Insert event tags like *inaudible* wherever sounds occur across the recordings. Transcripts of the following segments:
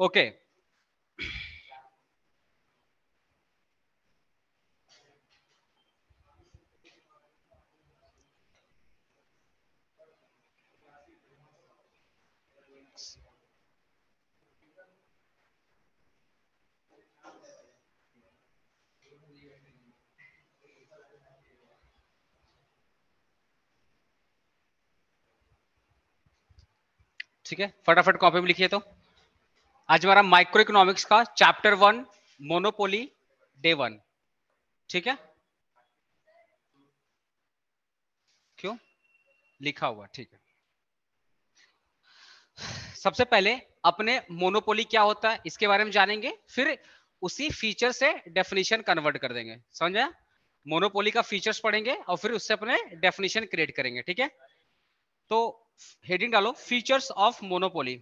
Okay ठीक है फटाफट कॉपी में लिखिए तो आज हमारा माइक्रो इकोनॉमिक्स का chapter one monopoly day one ठीक है क्यों लिखा हुआ ठीक है सबसे पहले अपने मोनोपोली क्या होता है इसके बारे में जानेंगे फिर उसी फीचर से डेफिनेशन कन्वर्ट कर देंगे समझा मोनोपोली का फीचर्स पढ़ेंगे और फिर उससे अपने डेफिनेशन क्रिएट करेंगे ठीक है तो हेडिंग डालो features of monopoly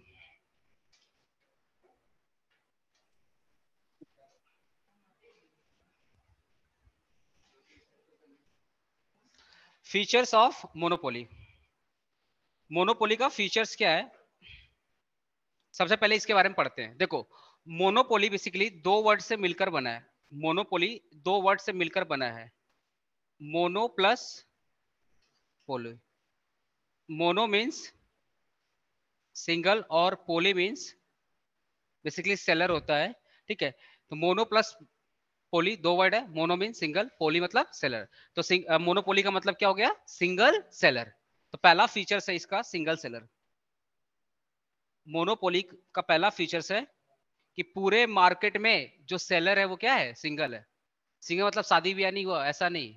features of monopoly monopoly का फीचर्स क्या है सबसे पहले इसके बारे में पढ़ते हैं देखो मोनोपोली बेसिकली दो वर्ड से मिलकर बना है मोनोपोली दो वर्ड से मिलकर बना है mono plus poly mono means single और पोली मीन्स बेसिकली सेलर होता है ठीक है तो मोनो प्लस पोली दो वर्ड है मोनो मीन सिंगल पोली मतलब सेलर तो मोनोपोली का मतलब क्या हो गया सिंगल सेलर तो पहला फीचर्स है इसका सिंगल सेलर मोनोपोली का पहला फीचर्स है कि पूरे मार्केट में जो सेलर है वो क्या है सिंगल है सिंगल मतलब शादी ब्याह नहीं हुआ ऐसा नहीं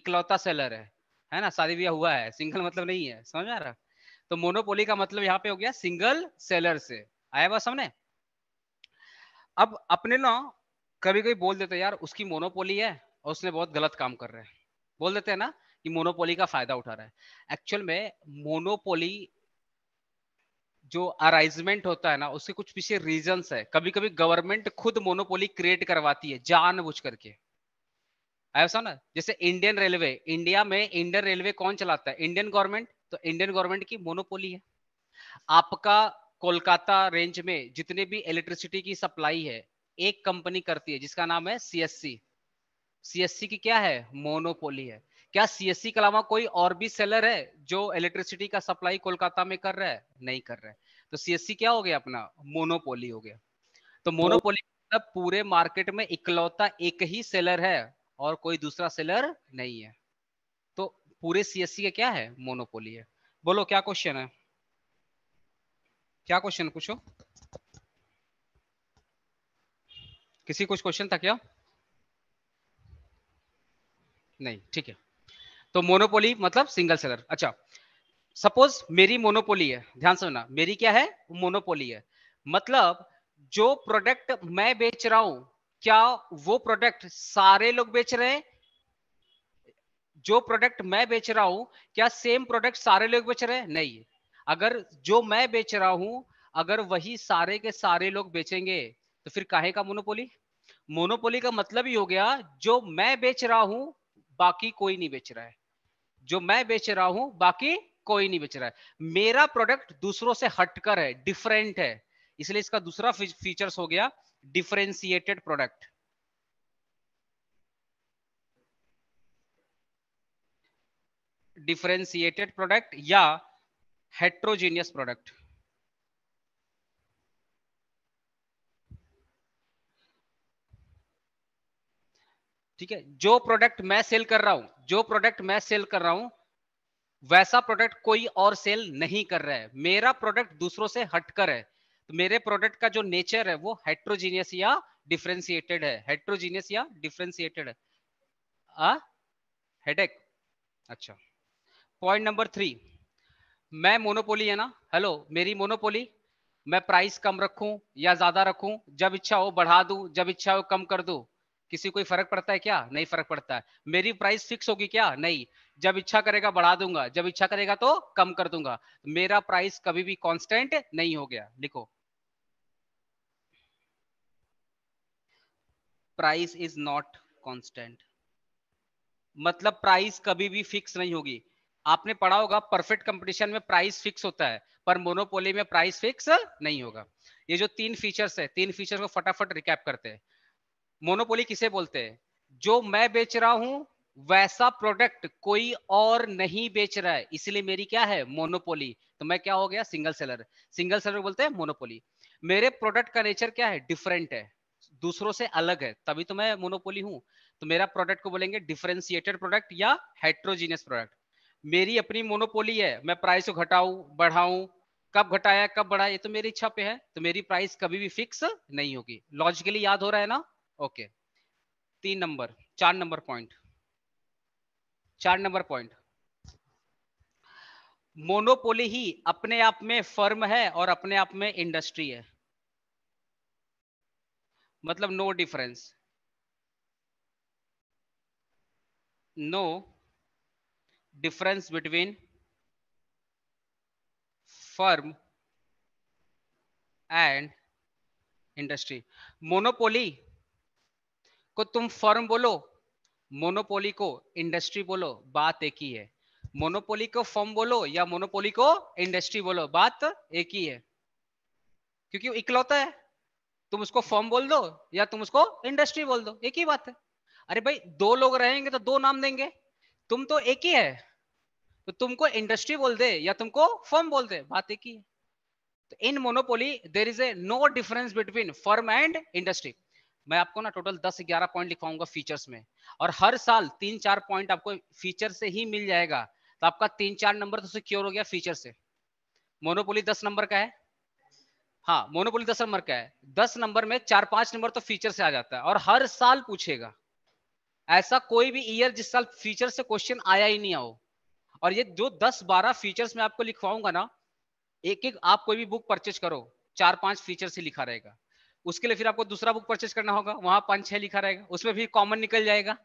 इकलौता सेलर है है ना शादी ब्याह हुआ है सिंगल मतलब नहीं है समझ आ रहा तो मोनोपोली का मतलब यहाँ पे हो गया सिंगल सेलर से आया बात सामने अब अपने ना कभी कभी बोल देते यार उसकी मोनोपोली है और उसने बहुत गलत काम कर रहे हैं बोल देते हैं ना कि मोनोपोली का फायदा उठा रहा है एक्चुअल में मोनोपोली जो अराइजमेंट होता है ना उसके कुछ पीछे रीजन है कभी कभी गवर्नमेंट खुद मोनोपोली क्रिएट करवाती है बुझ करके ऐसा ना जैसे इंडियन रेलवे इंडिया में इंडियन रेलवे कौन चलाता है इंडियन गवर्नमेंट तो इंडियन गवर्नमेंट की मोनोपोली है आपका कोलकाता रेंज में जितने भी इलेक्ट्रिसिटी की सप्लाई है एक कंपनी करती है जिसका नाम है सीएससी सीएससी की क्या है मोनोपोली है क्या सीएससी के अलावा कोई और भी सेलर है जो इलेक्ट्रिसिटी का सप्लाई कोलकाता में कर रहा है नहीं कर रहा है तो सीएससी क्या हो गया अपना मोनोपोली हो गया तो मोनोपोली तो मतलब पूरे मार्केट में इकलौता एक ही सेलर है और कोई दूसरा सेलर नहीं है तो पूरे सीएससी का क्या है मोनोपोली है बोलो क्या क्वेश्चन है क्या क्वेश्चन पूछो किसी कुछ क्वेश्चन था क्या नहीं ठीक है तो मोनोपोली मतलब सिंगल सेलर अच्छा सपोज मेरी मोनोपोली है ध्यान सुनना मेरी क्या है मोनोपोली है मतलब जो प्रोडक्ट मैं बेच रहा हूं क्या वो प्रोडक्ट सारे लोग बेच रहे हैं जो प्रोडक्ट मैं बेच रहा हूं क्या सेम प्रोडक्ट सारे लोग बेच रहे हैं नहीं अगर जो मैं बेच रहा हूं अगर वही सारे के सारे लोग बेचेंगे तो फिर काहे का मोनोपोली मोनोपोली का मतलब ही हो गया जो मैं बेच रहा हूं बाकी कोई नहीं बेच रहा है जो मैं बेच रहा हूं बाकी कोई नहीं बेच रहा है मेरा प्रोडक्ट दूसरों से हटकर है डिफरेंट है इसलिए इसका दूसरा फीचर्स हो गया डिफरेंसिएटेड प्रोडक्ट डिफरेंसिएटेड प्रोडक्ट या हेट्रोजीनियस प्रोडक्ट ठीक है जो प्रोडक्ट मैं सेल कर रहा हूं जो प्रोडक्ट मैं सेल कर रहा हूं वैसा प्रोडक्ट कोई और सेल नहीं कर रहा है मेरा प्रोडक्ट दूसरों से हटकर है तो मेरे प्रोडक्ट का जो नेचर है वो हेट्रोजीनियस या डिफ्रेंसिएटेड है हेट्रोजीनियस या डिफ्रेंसिएटेड है आ हेडेक अच्छा पॉइंट नंबर थ्री मैं मोनोपोली है ना हेलो मेरी मोनोपोली मैं प्राइस कम रखूं या ज्यादा रखूं जब इच्छा हो बढ़ा दूं जब इच्छा हो कम कर दूं किसी कोई फर्क पड़ता है क्या नहीं फर्क पड़ता है मेरी प्राइस फिक्स होगी क्या नहीं जब इच्छा करेगा बढ़ा दूंगा जब इच्छा करेगा तो कम कर दूंगा मेरा प्राइस कभी भी कांस्टेंट नहीं हो गया लिखो प्राइस इज नॉट कांस्टेंट मतलब प्राइस कभी भी फिक्स नहीं होगी आपने पढ़ा होगा परफेक्ट कंपटीशन में प्राइस फिक्स होता है पर मोनोपोली में प्राइस फिक्स नहीं होगा ये जो तीन फीचर्स है तीन फीचर को फटाफट रिकैप करते हैं मोनोपोली किसे बोलते हैं जो मैं बेच रहा हूं वैसा प्रोडक्ट कोई और नहीं बेच रहा है इसलिए मेरी क्या है मोनोपोली तो मैं क्या हो गया सिंगल सेलर सिंगल सेलर बोलते हैं मोनोपोली मेरे प्रोडक्ट का नेचर क्या है डिफरेंट है दूसरों से अलग है तभी तो मैं मोनोपोली हूं तो मेरा प्रोडक्ट को बोलेंगे डिफरेंशिएटेड प्रोडक्ट या हाइट्रोजीनियस प्रोडक्ट मेरी अपनी मोनोपोली है मैं प्राइस को घटाऊं बढ़ाऊं कब घटाया कब बढ़ाया ये तो मेरी इच्छा पे है तो मेरी प्राइस कभी भी फिक्स नहीं होगी लॉजिकली याद हो रहा है ना ओके तीन नंबर चार नंबर पॉइंट चार नंबर पॉइंट मोनोपोली ही अपने आप में फर्म है और अपने आप में इंडस्ट्री है मतलब no difference no difference between firm and industry monopoly को तुम फर्म बोलो मोनोपोली को इंडस्ट्री बोलो बात एक ही है मोनोपोली को फर्म बोलो या मोनोपोली को इंडस्ट्री बोलो बात एक ही है क्योंकि इकलौता है तुम उसको फर्म बोल दो या तुम उसको इंडस्ट्री बोल दो एक ही बात है अरे भाई दो लोग रहेंगे तो दो नाम देंगे तुम तो एक ही है तो तुमको इंडस्ट्री बोल दे या तुमको फर्म बोल दे बात एक ही है तो in monopoly there is a no difference between firm and industry मैं आपको ना टोटल 10 11 पॉइंट लिखवाऊंगा फीचर्स में और हर साल तीन चार पॉइंट आपको फीचर से ही मिल जाएगा तो आपका तीन चार नंबर तो सिक्योर हो गया फीचर से मोनोपोली दस नंबर का है हाँ मोनोपोली दस नंबर का है दस नंबर में चार पांच नंबर तो फीचर से आ जाता है और हर साल पूछेगा ऐसा कोई भी ईयर जिस साल फीचर से क्वेश्चन आया ही नहीं आओ और ये जो दस बारह फीचर्स में आपको लिखवाऊंगा ना एक एक आप कोई भी बुक परचेज करो चार पांच फीचर से लिखा रहेगा उसके लिए फिर आपको दूसरा बुक परचेज करना होगा वहां पाँच छह लिखा रहेगा उसमें भी कॉमन निकल जाएगा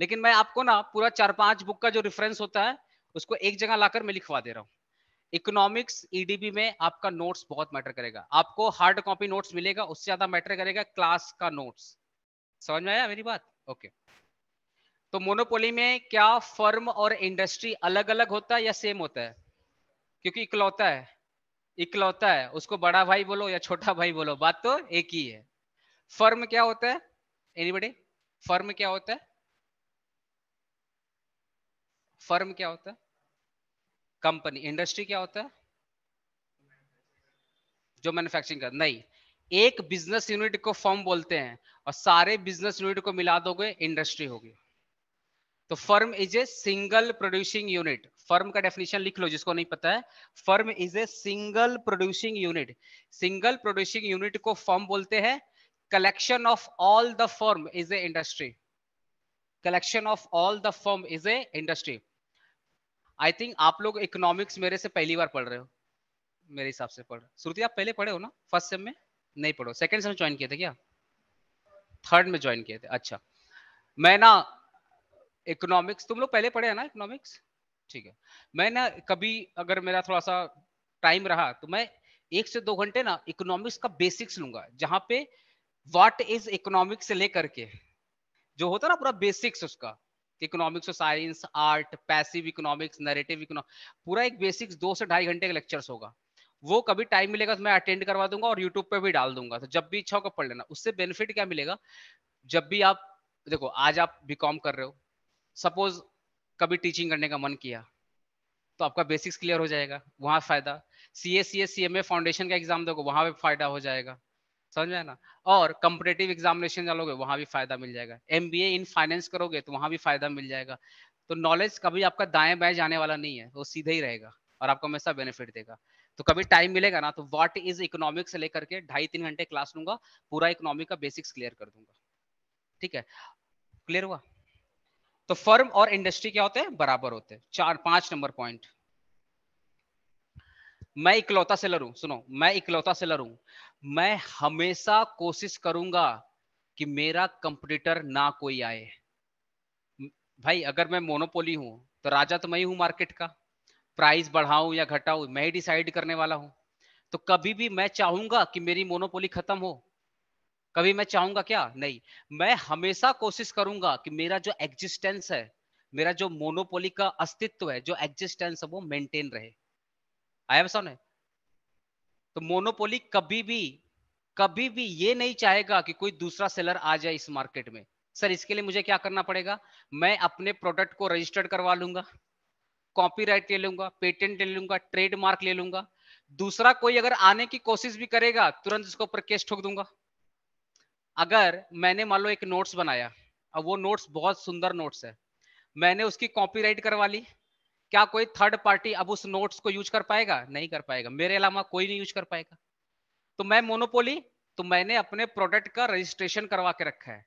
लेकिन मैं आपको ना पूरा चार पांच बुक का जो रेफरेंस होता है उसको एक जगह लाकर मैं लिखवा दे रहा हूँ इकोनॉमिक्स ईडीबी e में आपका नोट्स बहुत मैटर करेगा आपको हार्ड कॉपी नोट्स मिलेगा उससे ज्यादा मैटर करेगा क्लास का नोट्स समझ में आया मेरी बात ओके तो मोनोपोली में क्या फर्म और इंडस्ट्री अलग अलग होता है या सेम होता है क्योंकि इकलौता है इकलौता है उसको बड़ा भाई बोलो या छोटा भाई बोलो बात तो एक ही है फर्म क्या होता है एनीबडी फर्म क्या होता है फर्म क्या होता है कंपनी इंडस्ट्री क्या होता है जो मैन्युफैक्चरिंग कर नहीं एक बिजनेस यूनिट को फॉर्म बोलते हैं और सारे बिजनेस यूनिट को मिला दोगे इंडस्ट्री होगी तो firm is a single producing unit firm का डेफिनेशन लिख लो जिसको नहीं पता है firm is a single producing unit single producing unit को फर्म बोलते हैं collection of all the firm is a industry collection of all the firm is a industry I think आप लोग इकोनॉमिक्स मेरे से पहली बार पढ़ रहे हो मेरे हिसाब से पढ़ श्रुति आप पहले पढ़े हो ना फर्स्ट सेम में नहीं पढ़ो सेकंड सेम ज्वाइन किए थे क्या थर्ड में ज्वाइन किए थे अच्छा मैं ना इकोनॉमिक्स तुम लोग पहले पढ़े हैं ना इकोनॉमिक्स ठीक है मैं ना कभी अगर मेरा थोड़ा सा टाइम रहा तो मैं एक से दो घंटे ना इकोनॉमिक्स का बेसिक्स लूंगा जहाँ पे व्हाट इज इकोनॉमिक्स से लेकर के जो होता ना पूरा बेसिक्स उसका economics science art passive economics narrative economic पूरा एक बेसिक्स दो से ढाई घंटे का लेक्चर्स होगा वो कभी टाइम मिलेगा तो मैं अटेंड करवा दूंगा और यूट्यूब पे भी डाल दूंगा तो जब भी इच्छा होगा तो पढ़ लेना उससे बेनिफिट क्या मिलेगा जब भी आप देखो आज आप बीकॉम कर रहे हो सपोज कभी टीचिंग करने का मन किया तो आपका बेसिक्स क्लियर हो जाएगा वहाँ फायदा C S C S C M A foundation का एग्जाम दोगे वहाँ भी फायदा हो जाएगा समझ में ना और कम्पिटेटिव एग्जामिनेशन डालोगे वहाँ भी फायदा मिल जाएगा M B A in finance करोगे तो वहाँ भी फायदा मिल जाएगा तो नॉलेज कभी आपका दाएं बाएं जाने वाला नहीं है वो सीधा ही रहेगा और आपको हमेशा बेनिफिट देगा तो कभी टाइम मिलेगा ना तो व्हाट इज इकोनॉमिक्स से लेकर के ढाई तीन घंटे क्लास लूंगा पूरा इकोनॉमिक का बेसिक्स क्लियर कर दूंगा ठीक है क्लियर हुआ तो फर्म और इंडस्ट्री क्या होते हैं बराबर होते हैं चार पांच नंबर पॉइंट मैं इकलौता सेलर हूं सुनो मैं इकलौता सेलर हूं मैं हमेशा कोशिश करूंगा कि मेरा कंपटीटर ना कोई आए भाई अगर मैं मोनोपोली हूं तो राजा तो मैं ही हूं मार्केट का प्राइस बढ़ाऊं या घटाऊं मैं ही डिसाइड करने वाला हूं तो कभी भी मैं चाहूंगा कि मेरी मोनोपोली खत्म हो कभी मैं चाहूंगा क्या नहीं मैं हमेशा कोशिश करूंगा कि मेरा जो एग्जिस्टेंस है मेरा जो मोनोपोली का अस्तित्व है जो एग्जिस्टेंस है वो मेंटेन रहे आया समझ तो मोनोपोली कभी भी कभी भी ये नहीं चाहेगा कि कोई दूसरा सेलर आ जाए इस मार्केट में सर इसके लिए मुझे क्या करना पड़ेगा मैं अपने प्रोडक्ट को रजिस्टर्ड करवा लूंगा कॉपीराइट ले लूंगा पेटेंट ले लूंगा ट्रेडमार्क ले लूंगा दूसरा कोई अगर आने की कोशिश भी करेगा तुरंत उसके ऊपर केस ठोक दूंगा अगर मैंने मान लो एक नोट्स बनाया अब वो नोट्स बहुत सुंदर नोट्स है मैंने उसकी कॉपीराइट करवा ली क्या कोई थर्ड पार्टी अब उस नोट्स को यूज कर पाएगा नहीं कर पाएगा मेरे अलावा कोई नहीं यूज कर पाएगा तो मैं मोनोपोली तो मैंने अपने प्रोडक्ट का रजिस्ट्रेशन करवा के रखा है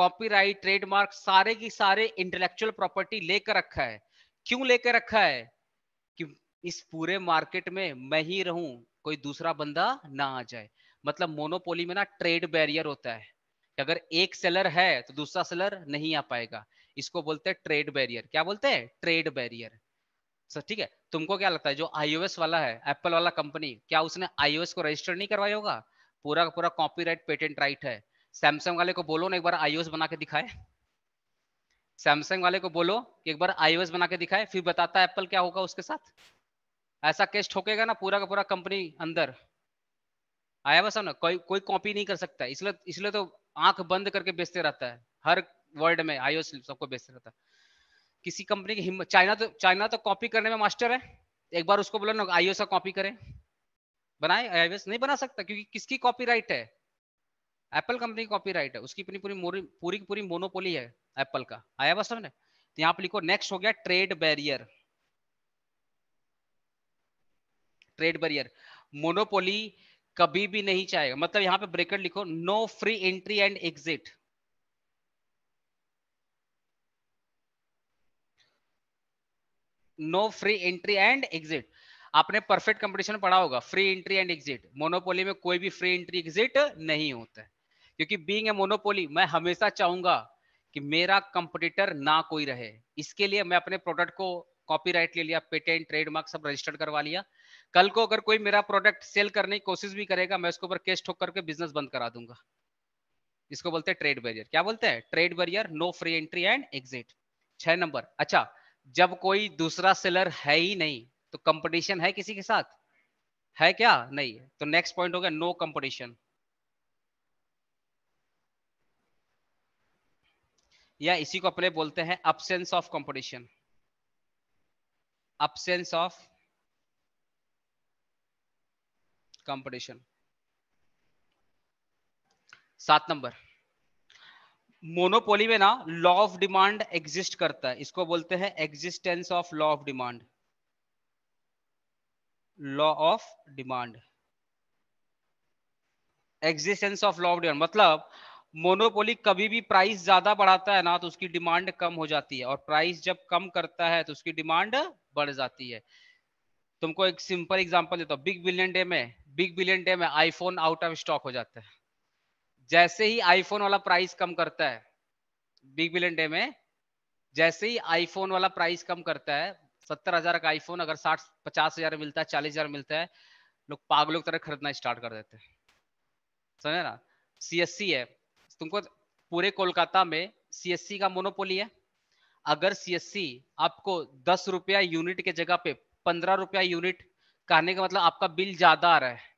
कॉपीराइट ट्रेडमार्क सारे की सारे इंटेलेक्चुअल प्रॉपर्टी लेकर रखा है क्यों लेकर रखा है कि इस पूरे मार्केट में मैं ही रहूं कोई दूसरा बंदा ना आ जाए मतलब मोनोपोली में ना ट्रेड बैरियर होता है कि अगर एक सेलर है तो दूसरा सेलर नहीं आ पाएगा इसको बोलते हैं ट्रेड बैरियर क्या बोलते हैं ट्रेड बैरियर सर ठीक है तुमको क्या लगता है जो आईओएस वाला है एप्पल वाला कंपनी क्या उसने आईओएस को रजिस्टर नहीं करवाया होगा पूरा का पूरा कॉपीराइट पेटेंट राइट है सैमसंग वाले को बोलो ना एक बार आईओएस बना के दिखाए सैमसंग वाले को बोलो कि एक बार आईओएस बना के दिखाए फिर बताता है एप्पल क्या होगा उसके साथ ऐसा केस ठोकेगा ना पूरा का पूरा कंपनी अंदर आया बस ना कोई कोई कॉपी नहीं कर सकता इसलिए इसलिए तो आंख बंद करके बेचते रहता है हर वर्ल्ड में आईओ सबको बेचते रहता है किसी कंपनी की हिम्मत चाइना तो चाइना तो कॉपी करने में मास्टर है एक बार उसको बोला ना आईओ सा कॉपी करें बनाए आईओएस नहीं बना सकता क्योंकि किसकी कॉपीराइट है एप्पल कंपनी की कॉपीराइट है उसकी अपनी पूरी पूरी पूरी मोनोपोली है एप्पल का आया बस समझ तो यहाँ पर लिखो नेक्स्ट हो गया trade barrier trade barrier monopoly कभी भी नहीं चाहेगा मतलब यहां पे ब्रेकर लिखो no free entry and exit no free entry and exit आपने परफेक्ट कंपटीशन पढ़ा होगा free entry and exit monopoly में कोई भी फ्री एंट्री एग्जिट नहीं होता है क्योंकि बींग ए मोनोपोली मैं हमेशा चाहूंगा कि मेरा कंपटीटर ना कोई रहे इसके लिए मैं अपने प्रोडक्ट को कॉपीराइट ले लिया पेटेंट ट्रेडमार्क सब रजिस्टर्ड करवा लिया कल को अगर कोई मेरा प्रोडक्ट सेल करने की कोशिश भी करेगा मैं उसके ऊपर केस ठोक करके बिजनेस बंद करा दूंगा इसको बोलते हैं ट्रेड बैरियर क्या बोलते हैं trade barrier no free entry and exit छह नंबर अच्छा जब कोई दूसरा सेलर है ही नहीं तो कंपटीशन है किसी के साथ है क्या नहीं तो नेक्स्ट पॉइंट हो गया नो कंपटीशन या इसी को अपने बोलते हैं absence of competition absence of competition सात नंबर मोनोपोली में ना लॉ ऑफ डिमांड एग्जिस्ट करता है इसको बोलते हैं existence of law of demand law of demand existence of law of demand मतलब मोनोपोली कभी भी प्राइस ज्यादा बढ़ाता है ना तो उसकी डिमांड कम हो जाती है और प्राइस जब कम करता है तो उसकी डिमांड बढ़ जाती है तुमको एक सिंपल एग्जांपल देता हूँ बिग बिलियन डे में बिग बिलियन डे में आईफोन आउट ऑफ स्टॉक हो जाता है जैसे ही आईफोन वाला प्राइस कम करता है बिग बिलियन डे में जैसे ही आईफोन वाला प्राइस कम करता है सत्तर हजार का आईफोन अगर साठ पचास हजार मिलता है चालीस हजार मिलता है लोग पागलों की तरह खरीदना स्टार्ट कर देते हैं समझे ना सीएससी है तुमको पूरे कोलकाता में सीएससी का मोनोपोली है अगर सीएससी आपको दस रुपया यूनिट के जगह पे पंद्रह रुपया यूनिट कहने का मतलब आपका बिल ज्यादा आ रहा है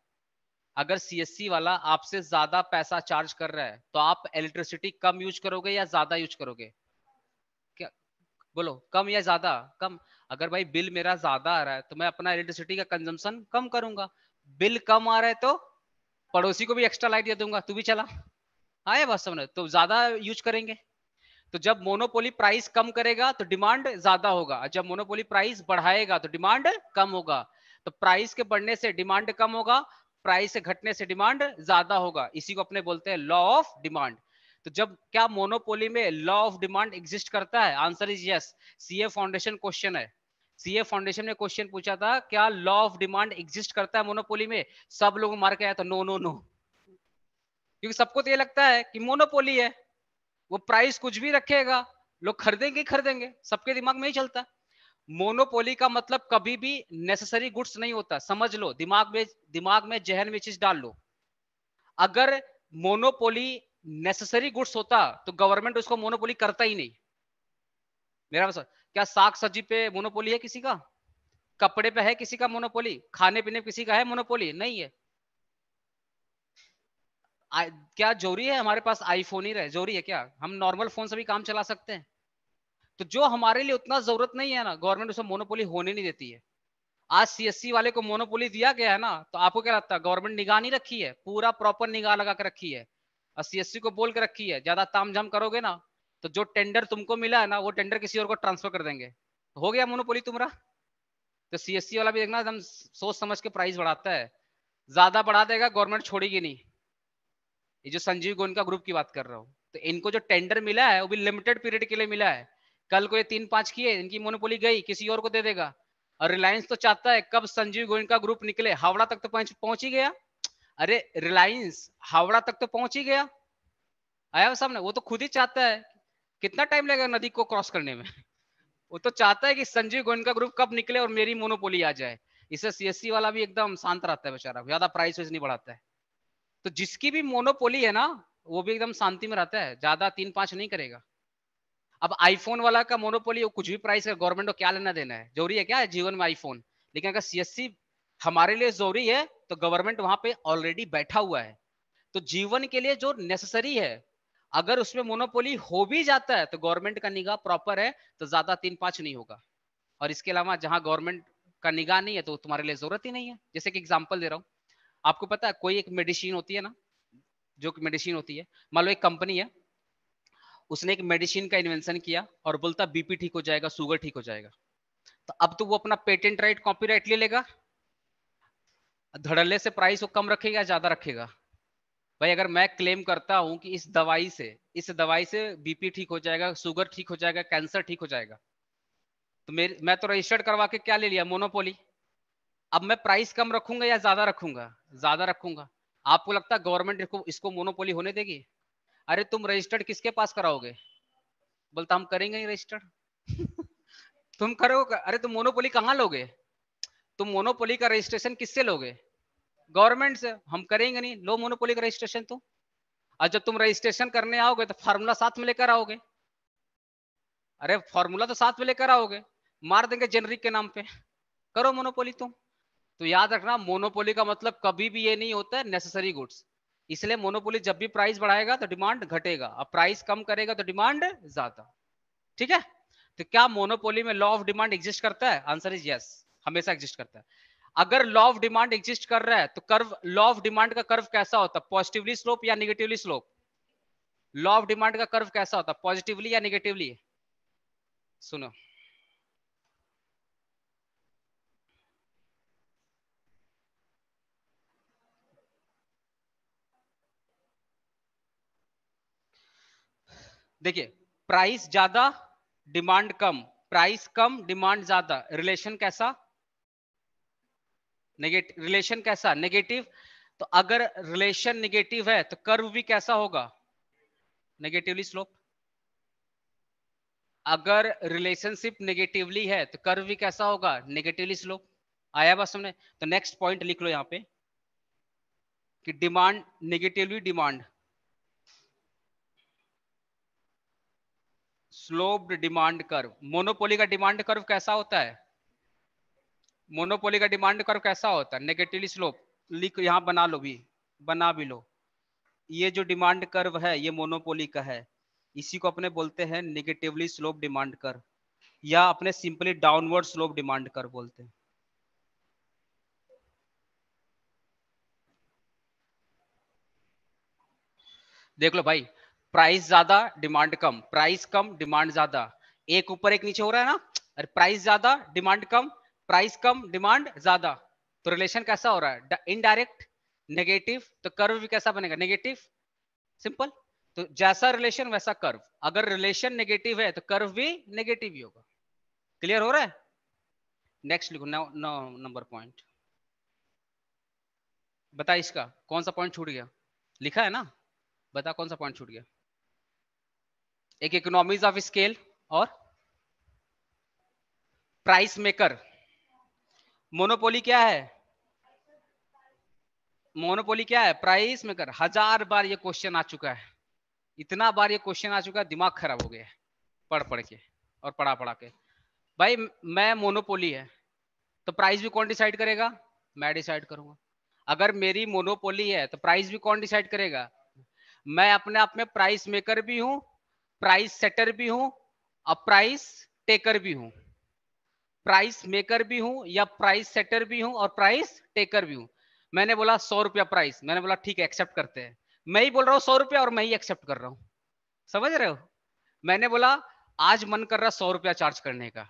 अगर सीएससी वाला आपसे ज्यादा पैसा चार्ज कर रहा है तो आप इलेक्ट्रिसिटी कम यूज करोगे या ज्यादा यूज करोगे क्या बोलो कम या ज्यादा कम अगर भाई बिल मेरा ज्यादा आ रहा है तो मैं अपना इलेक्ट्रिसिटी का कंजम्पशन कम करूंगा बिल कम आ रहा है तो पड़ोसी को भी एक्स्ट्रा लाइट दे दूंगा तू भी चला आए बात समझ तो ज्यादा यूज करेंगे तो जब मोनोपोली प्राइस कम करेगा तो डिमांड ज्यादा होगा जब मोनोपोली प्राइस बढ़ाएगा तो डिमांड कम होगा तो प्राइस के बढ़ने से डिमांड कम होगा प्राइस के घटने से डिमांड ज्यादा होगा इसी को अपने बोलते हैं लॉ ऑफ डिमांड तो जब क्या मोनोपोली में लॉ ऑफ डिमांड एग्जिस्ट करता है answer is yes CA foundation question है सीए फाउंडेशन ने क्वेश्चन पूछा था क्या लॉ ऑफ डिमांड एग्जिस्ट करता है मोनोपोली में सब लोग मार के आया था नो नो नो क्योंकि सबको तो ये लगता है कि मोनोपोली है वो प्राइस कुछ भी रखेगा लोग खरीदेंगे खरीदेंगे सबके दिमाग में ही चलता है मोनोपोली का मतलब कभी भी नेसेसरी गुड्स नहीं होता समझ लो दिमाग में दिमाग में जहन में चीज डाल लो अगर मोनोपोली नेसेसरी गुड्स होता तो गवर्नमेंट उसको मोनोपोली करता ही नहीं मेरा मतलब क्या साग सब्जी पे मोनोपोली है किसी का कपड़े पे है किसी का मोनोपोली खाने पीने किसी का है मोनोपोली नहीं है क्या जोरी है हमारे पास आईफोन ही रहे जोरी है क्या हम नॉर्मल फोन से भी काम चला सकते हैं तो जो हमारे लिए उतना जरूरत नहीं है ना गवर्नमेंट उसमें मोनोपोली होने नहीं देती है आज सीएससी वाले को मोनोपोली दिया गया है ना तो आपको क्या लगता है गवर्नमेंट निगाह नहीं रखी है पूरा प्रॉपर निगाह लगा के रखी है और सीएससी को बोल के रखी है ज्यादा झाम करोगे ना तो जो टेंडर तुमको मिला है ना वो टेंडर किसी और को ट्रांसफर कर देंगे हो गया मोनोपोली तुम्हारा तो सीएससी वाला भी देखना एकदम सोच समझ के प्राइस बढ़ाता है ज्यादा बढ़ा देगा गवर्नमेंट छोड़ेगी नहीं ये जो संजीव का ग्रुप की बात कर रहा हूँ तो इनको जो टेंडर मिला है वो भी लिमिटेड पीरियड के लिए मिला है कल को ये तीन पांच किए इनकी मोनोपोली गई किसी और को दे देगा और रिलायंस तो चाहता है कब संजीव गोयन का ग्रुप निकले हावड़ा तक तो पहुंच ही गया अरे रिलायंस हावड़ा तक तो पहुंच ही गया आया सामने वो तो खुद ही चाहता है कितना टाइम लगेगा नदी को क्रॉस करने में *laughs* वो तो चाहता है कि संजीव का ग्रुप कब निकले और मेरी मोनोपोली आ जाए इससे सीएससी वाला भी एकदम शांत रहता है बेचारा ज्यादा प्राइस वाइज नहीं बढ़ाता है तो जिसकी भी मोनोपोली है ना वो भी एकदम शांति में रहता है ज्यादा तीन पांच नहीं करेगा अब आईफोन वाला का मोनोपोली वो कुछ भी प्राइस है गवर्नमेंट को क्या लेना देना है जरूरी है क्या है जीवन में आईफोन लेकिन अगर सीएससी हमारे लिए जरूरी है तो गवर्नमेंट वहां पे ऑलरेडी बैठा हुआ है तो जीवन के लिए जो नेसेसरी है अगर उसमें मोनोपोली हो भी जाता है तो गवर्नमेंट का निगाह प्रॉपर है तो ज्यादा तीन पांच नहीं होगा और इसके अलावा जहां गवर्नमेंट का निगाह नहीं है तो तुम्हारे लिए जरूरत ही नहीं है जैसे कि एग्जाम्पल दे रहा हूँ आपको पता है कोई एक मेडिसिन होती है ना जो मेडिसिन होती है मान लो एक कंपनी है उसने एक मेडिसिन का इन्वेंशन किया और बोलता बीपी ठीक हो जाएगा शुगर ठीक हो जाएगा तो अब तो वो अपना पेटेंट राइट कॉपीराइट ले लेगा धड़ल्ले से प्राइस वो कम रखेगा ज्यादा रखेगा भाई अगर मैं क्लेम करता हूं कि इस दवाई से इस दवाई से बीपी ठीक हो जाएगा शुगर ठीक हो जाएगा कैंसर ठीक हो जाएगा तो मेरे मैं तो रजिस्टर्ड करवा के क्या ले लिया मोनोपोली अब मैं प्राइस कम रखूंगा या ज्यादा रखूंगा ज्यादा रखूंगा आपको लगता है गवर्नमेंट इसको मोनोपोली होने देगी अरे तुम रजिस्टर्ड किसके पास कराओगे बोलता हम करेंगे ही रजिस्टर्ड *laughs* तुम करोगे अरे तुम मोनोपोली कहाँ लोगे तुम मोनोपोली का रजिस्ट्रेशन किससे लोगे गवर्नमेंट से हम करेंगे नहीं लो मोनोपोली का रजिस्ट्रेशन तुम तो। और जब तुम रजिस्ट्रेशन करने आओगे तो फार्मूला साथ में लेकर आओगे अरे फार्मूला तो साथ में लेकर आओगे मार देंगे जेनरिक के नाम पे करो मोनोपोली तुम तो याद रखना मोनोपोली का मतलब कभी भी ये नहीं होता है नेसेसरी गुड्स इसलिए मोनोपोली जब भी प्राइस बढ़ाएगा तो डिमांड घटेगा अब प्राइस कम करेगा तो डिमांड ज्यादा ठीक है तो क्या मोनोपोली में लॉ ऑफ डिमांड एग्जिस्ट करता है आंसर इज यस हमेशा एग्जिस्ट करता है अगर लॉ ऑफ डिमांड एग्जिस्ट कर रहा है तो कर्व लॉ ऑफ डिमांड का कर्व कैसा होता है पॉजिटिवली स्लोप या negatively slope law of demand का कर्व कैसा होता है पॉजिटिवली या निगेटिवली सुनो देखिए प्राइस ज्यादा डिमांड कम प्राइस कम डिमांड ज्यादा रिलेशन कैसा नेगेटिव रिलेशन कैसा नेगेटिव तो अगर रिलेशन नेगेटिव है तो कर्व भी कैसा होगा नेगेटिवली स्लोप अगर रिलेशनशिप नेगेटिवली है तो कर्व भी कैसा होगा नेगेटिवली स्लोप आया बस हमने तो नेक्स्ट पॉइंट लिख लो यहां पे कि demand negatively demand sloped demand curve monopoly का डिमांड कर्व कैसा होता है मोनोपोली का डिमांड कर्व कैसा होता है नेगेटिवली स्लोप लिख यहां बना लो भी बना भी लो ये जो डिमांड कर्व है ये मोनोपोली का है इसी को अपने बोलते हैं नेगेटिवली स्लोप डिमांड कर्व या अपने simply downward slope demand curve बोलते हैं देख लो भाई प्राइस ज्यादा डिमांड कम प्राइस कम डिमांड ज्यादा एक ऊपर एक नीचे हो रहा है ना अरे प्राइस ज्यादा डिमांड कम प्राइस कम डिमांड ज्यादा तो रिलेशन कैसा हो रहा है इनडायरेक्ट नेगेटिव तो कर्व भी कैसा बनेगा नेगेटिव सिंपल तो जैसा रिलेशन वैसा कर्व अगर रिलेशन नेगेटिव है तो कर्व भी नेगेटिव ही होगा क्लियर हो रहा है नेक्स्ट लिखो नंबर पॉइंट बता इसका कौन सा पॉइंट छूट गया लिखा है ना बता कौन सा पॉइंट छूट गया एक इकोनॉमीज ऑफ स्केल और प्राइस मेकर मोनोपोली क्या है मोनोपोली क्या है प्राइस मेकर हजार बार ये क्वेश्चन आ चुका है इतना बार ये क्वेश्चन आ चुका है दिमाग खराब हो गया है पढ़ पढ़ के और पढ़ा पढ़ा के भाई मैं मोनोपोली है तो प्राइस भी कौन डिसाइड करेगा मैं डिसाइड करूंगा अगर मेरी मोनोपोली है तो प्राइस भी कौन डिसाइड करेगा मैं अपने आप में प्राइस मेकर भी हूं प्राइस सेटर भी हूं और प्राइस टेकर भी हूं प्राइस मेकर भी हूं या प्राइस सेटर भी हूं और प्राइस टेकर भी हूं मैंने बोला सौ रुपया प्राइस मैंने बोला ठीक है एक्सेप्ट करते हैं मैं ही बोल रहा हूँ सौ रुपया और मैं ही एक्सेप्ट कर रहा हूँ समझ रहे हो मैंने बोला आज मन कर रहा सौ रुपया चार्ज करने का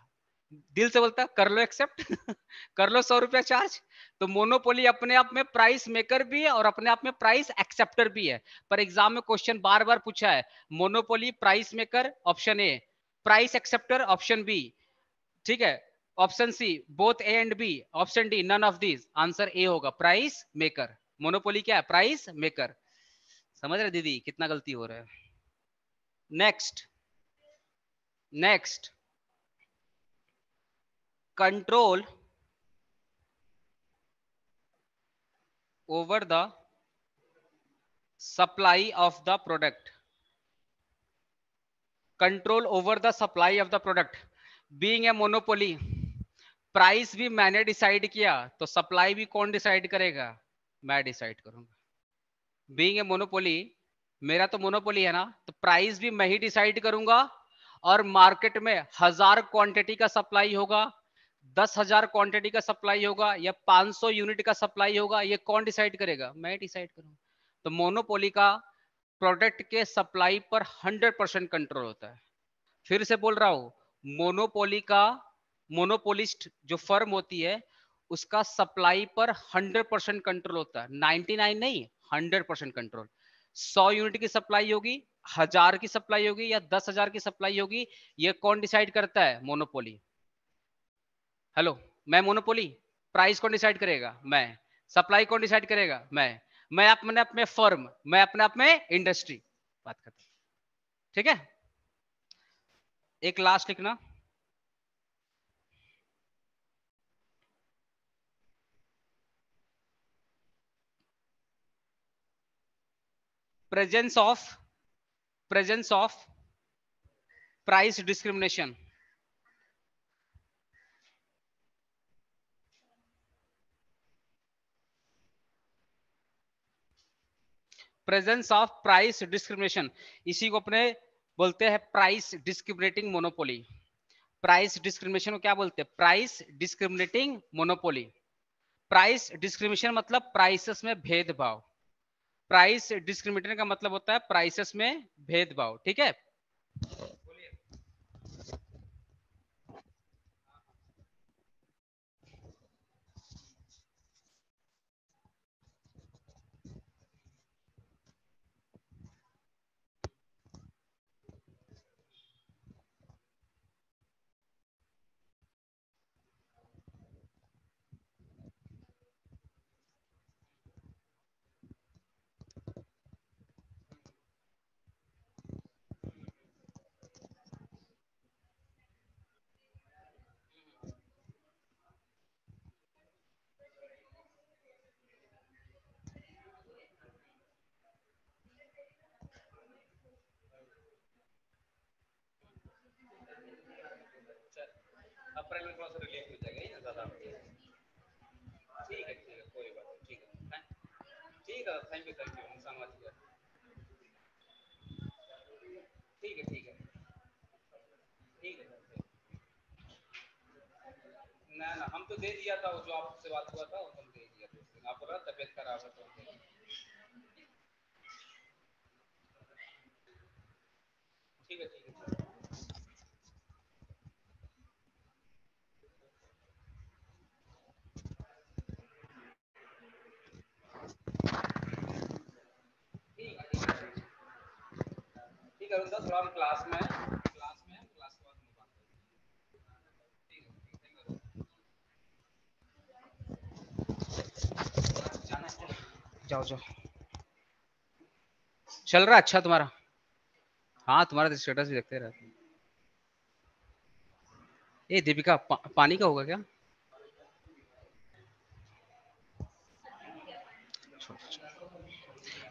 दिल से बोलता कर लो एक्सेप्ट *laughs* कर लो सौ रुपया चार्ज तो मोनोपोली अपने आप में प्राइस मेकर भी है और अपने आप में प्राइस एक्सेप्टर भी है पर एग्जाम में क्वेश्चन बार बार पूछा है monopoly price maker option A price acceptor option B ठीक है option C both A and B option D none of these answer A होगा प्राइस मेकर मोनोपोली क्या है प्राइस मेकर समझ रहे दीदी कितना गलती हो रहा है next next control over the supply of the product control over the supply of the product being a monopoly price भी मैंने डिसाइड किया तो सप्लाई भी कौन डिसाइड करेगा मैं डिसाइड करूंगा बीइंग ए मोनोपोली मेरा तो मोनोपोली है ना तो प्राइस भी मैं ही डिसाइड करूंगा और मार्केट में हजार क्वांटिटी का सप्लाई होगा दस हजार क्वांटिटी का सप्लाई होगा या 500 यूनिट का सप्लाई होगा ये कौन डिसाइड करेगा मैं डिसाइड करूंगा तो मोनोपोली का प्रोडक्ट के सप्लाई पर 100 परसेंट कंट्रोल होता है फिर से बोल रहा हूँ मोनोपोली का मोनोपोलिस्ट जो फर्म होती है उसका सप्लाई पर 100 परसेंट कंट्रोल होता है 99 नहीं 100 परसेंट कंट्रोल 100 यूनिट की सप्लाई होगी हजार की सप्लाई होगी या दस हजार की सप्लाई होगी ये कौन डिसाइड करता है मोनोपोली हेलो मैं मोनोपोली प्राइस कौन डिसाइड करेगा मैं सप्लाई कौन डिसाइड करेगा मैं मैं अपने आप में फर्म मैं अपने आप में इंडस्ट्री बात करता ठीक है एक लास्ट लिखना presence of presence of price discrimination presence of price discrimination इसी को अपने बोलते हैं price discriminating monopoly price discrimination को क्या बोलते हैं price discriminating monopoly price discrimination मतलब प्राइसेस में भेदभाव प्राइस डिस्क्रिमिनेशन का मतलब होता है प्राइसेस में भेदभाव ठीक है अप्रैल में थोड़ा सा रिलीफ हो जाएगा ज़्यादा ठीक है ठीक है कोई बात ठीक है ठीक है थैंक यू थैंक यू समझ गया ठीक है ठीक है ठीक है ना ना हम तो दे दिया था वो जो आपसे बात हुआ था वो तो हम दे दिया था आप बोला तबीयत खराब है तो ठीक है ठीक है नहीं करूंगा थोड़ा हम क्लास में क्लास में क्लास के बाद ठीक है जाओ जाओ चल रहा अच्छा तुम्हारा हाँ तुम्हारा स्टेटस तो भी देखते रहते ए दीपिका पा, पानी का होगा क्या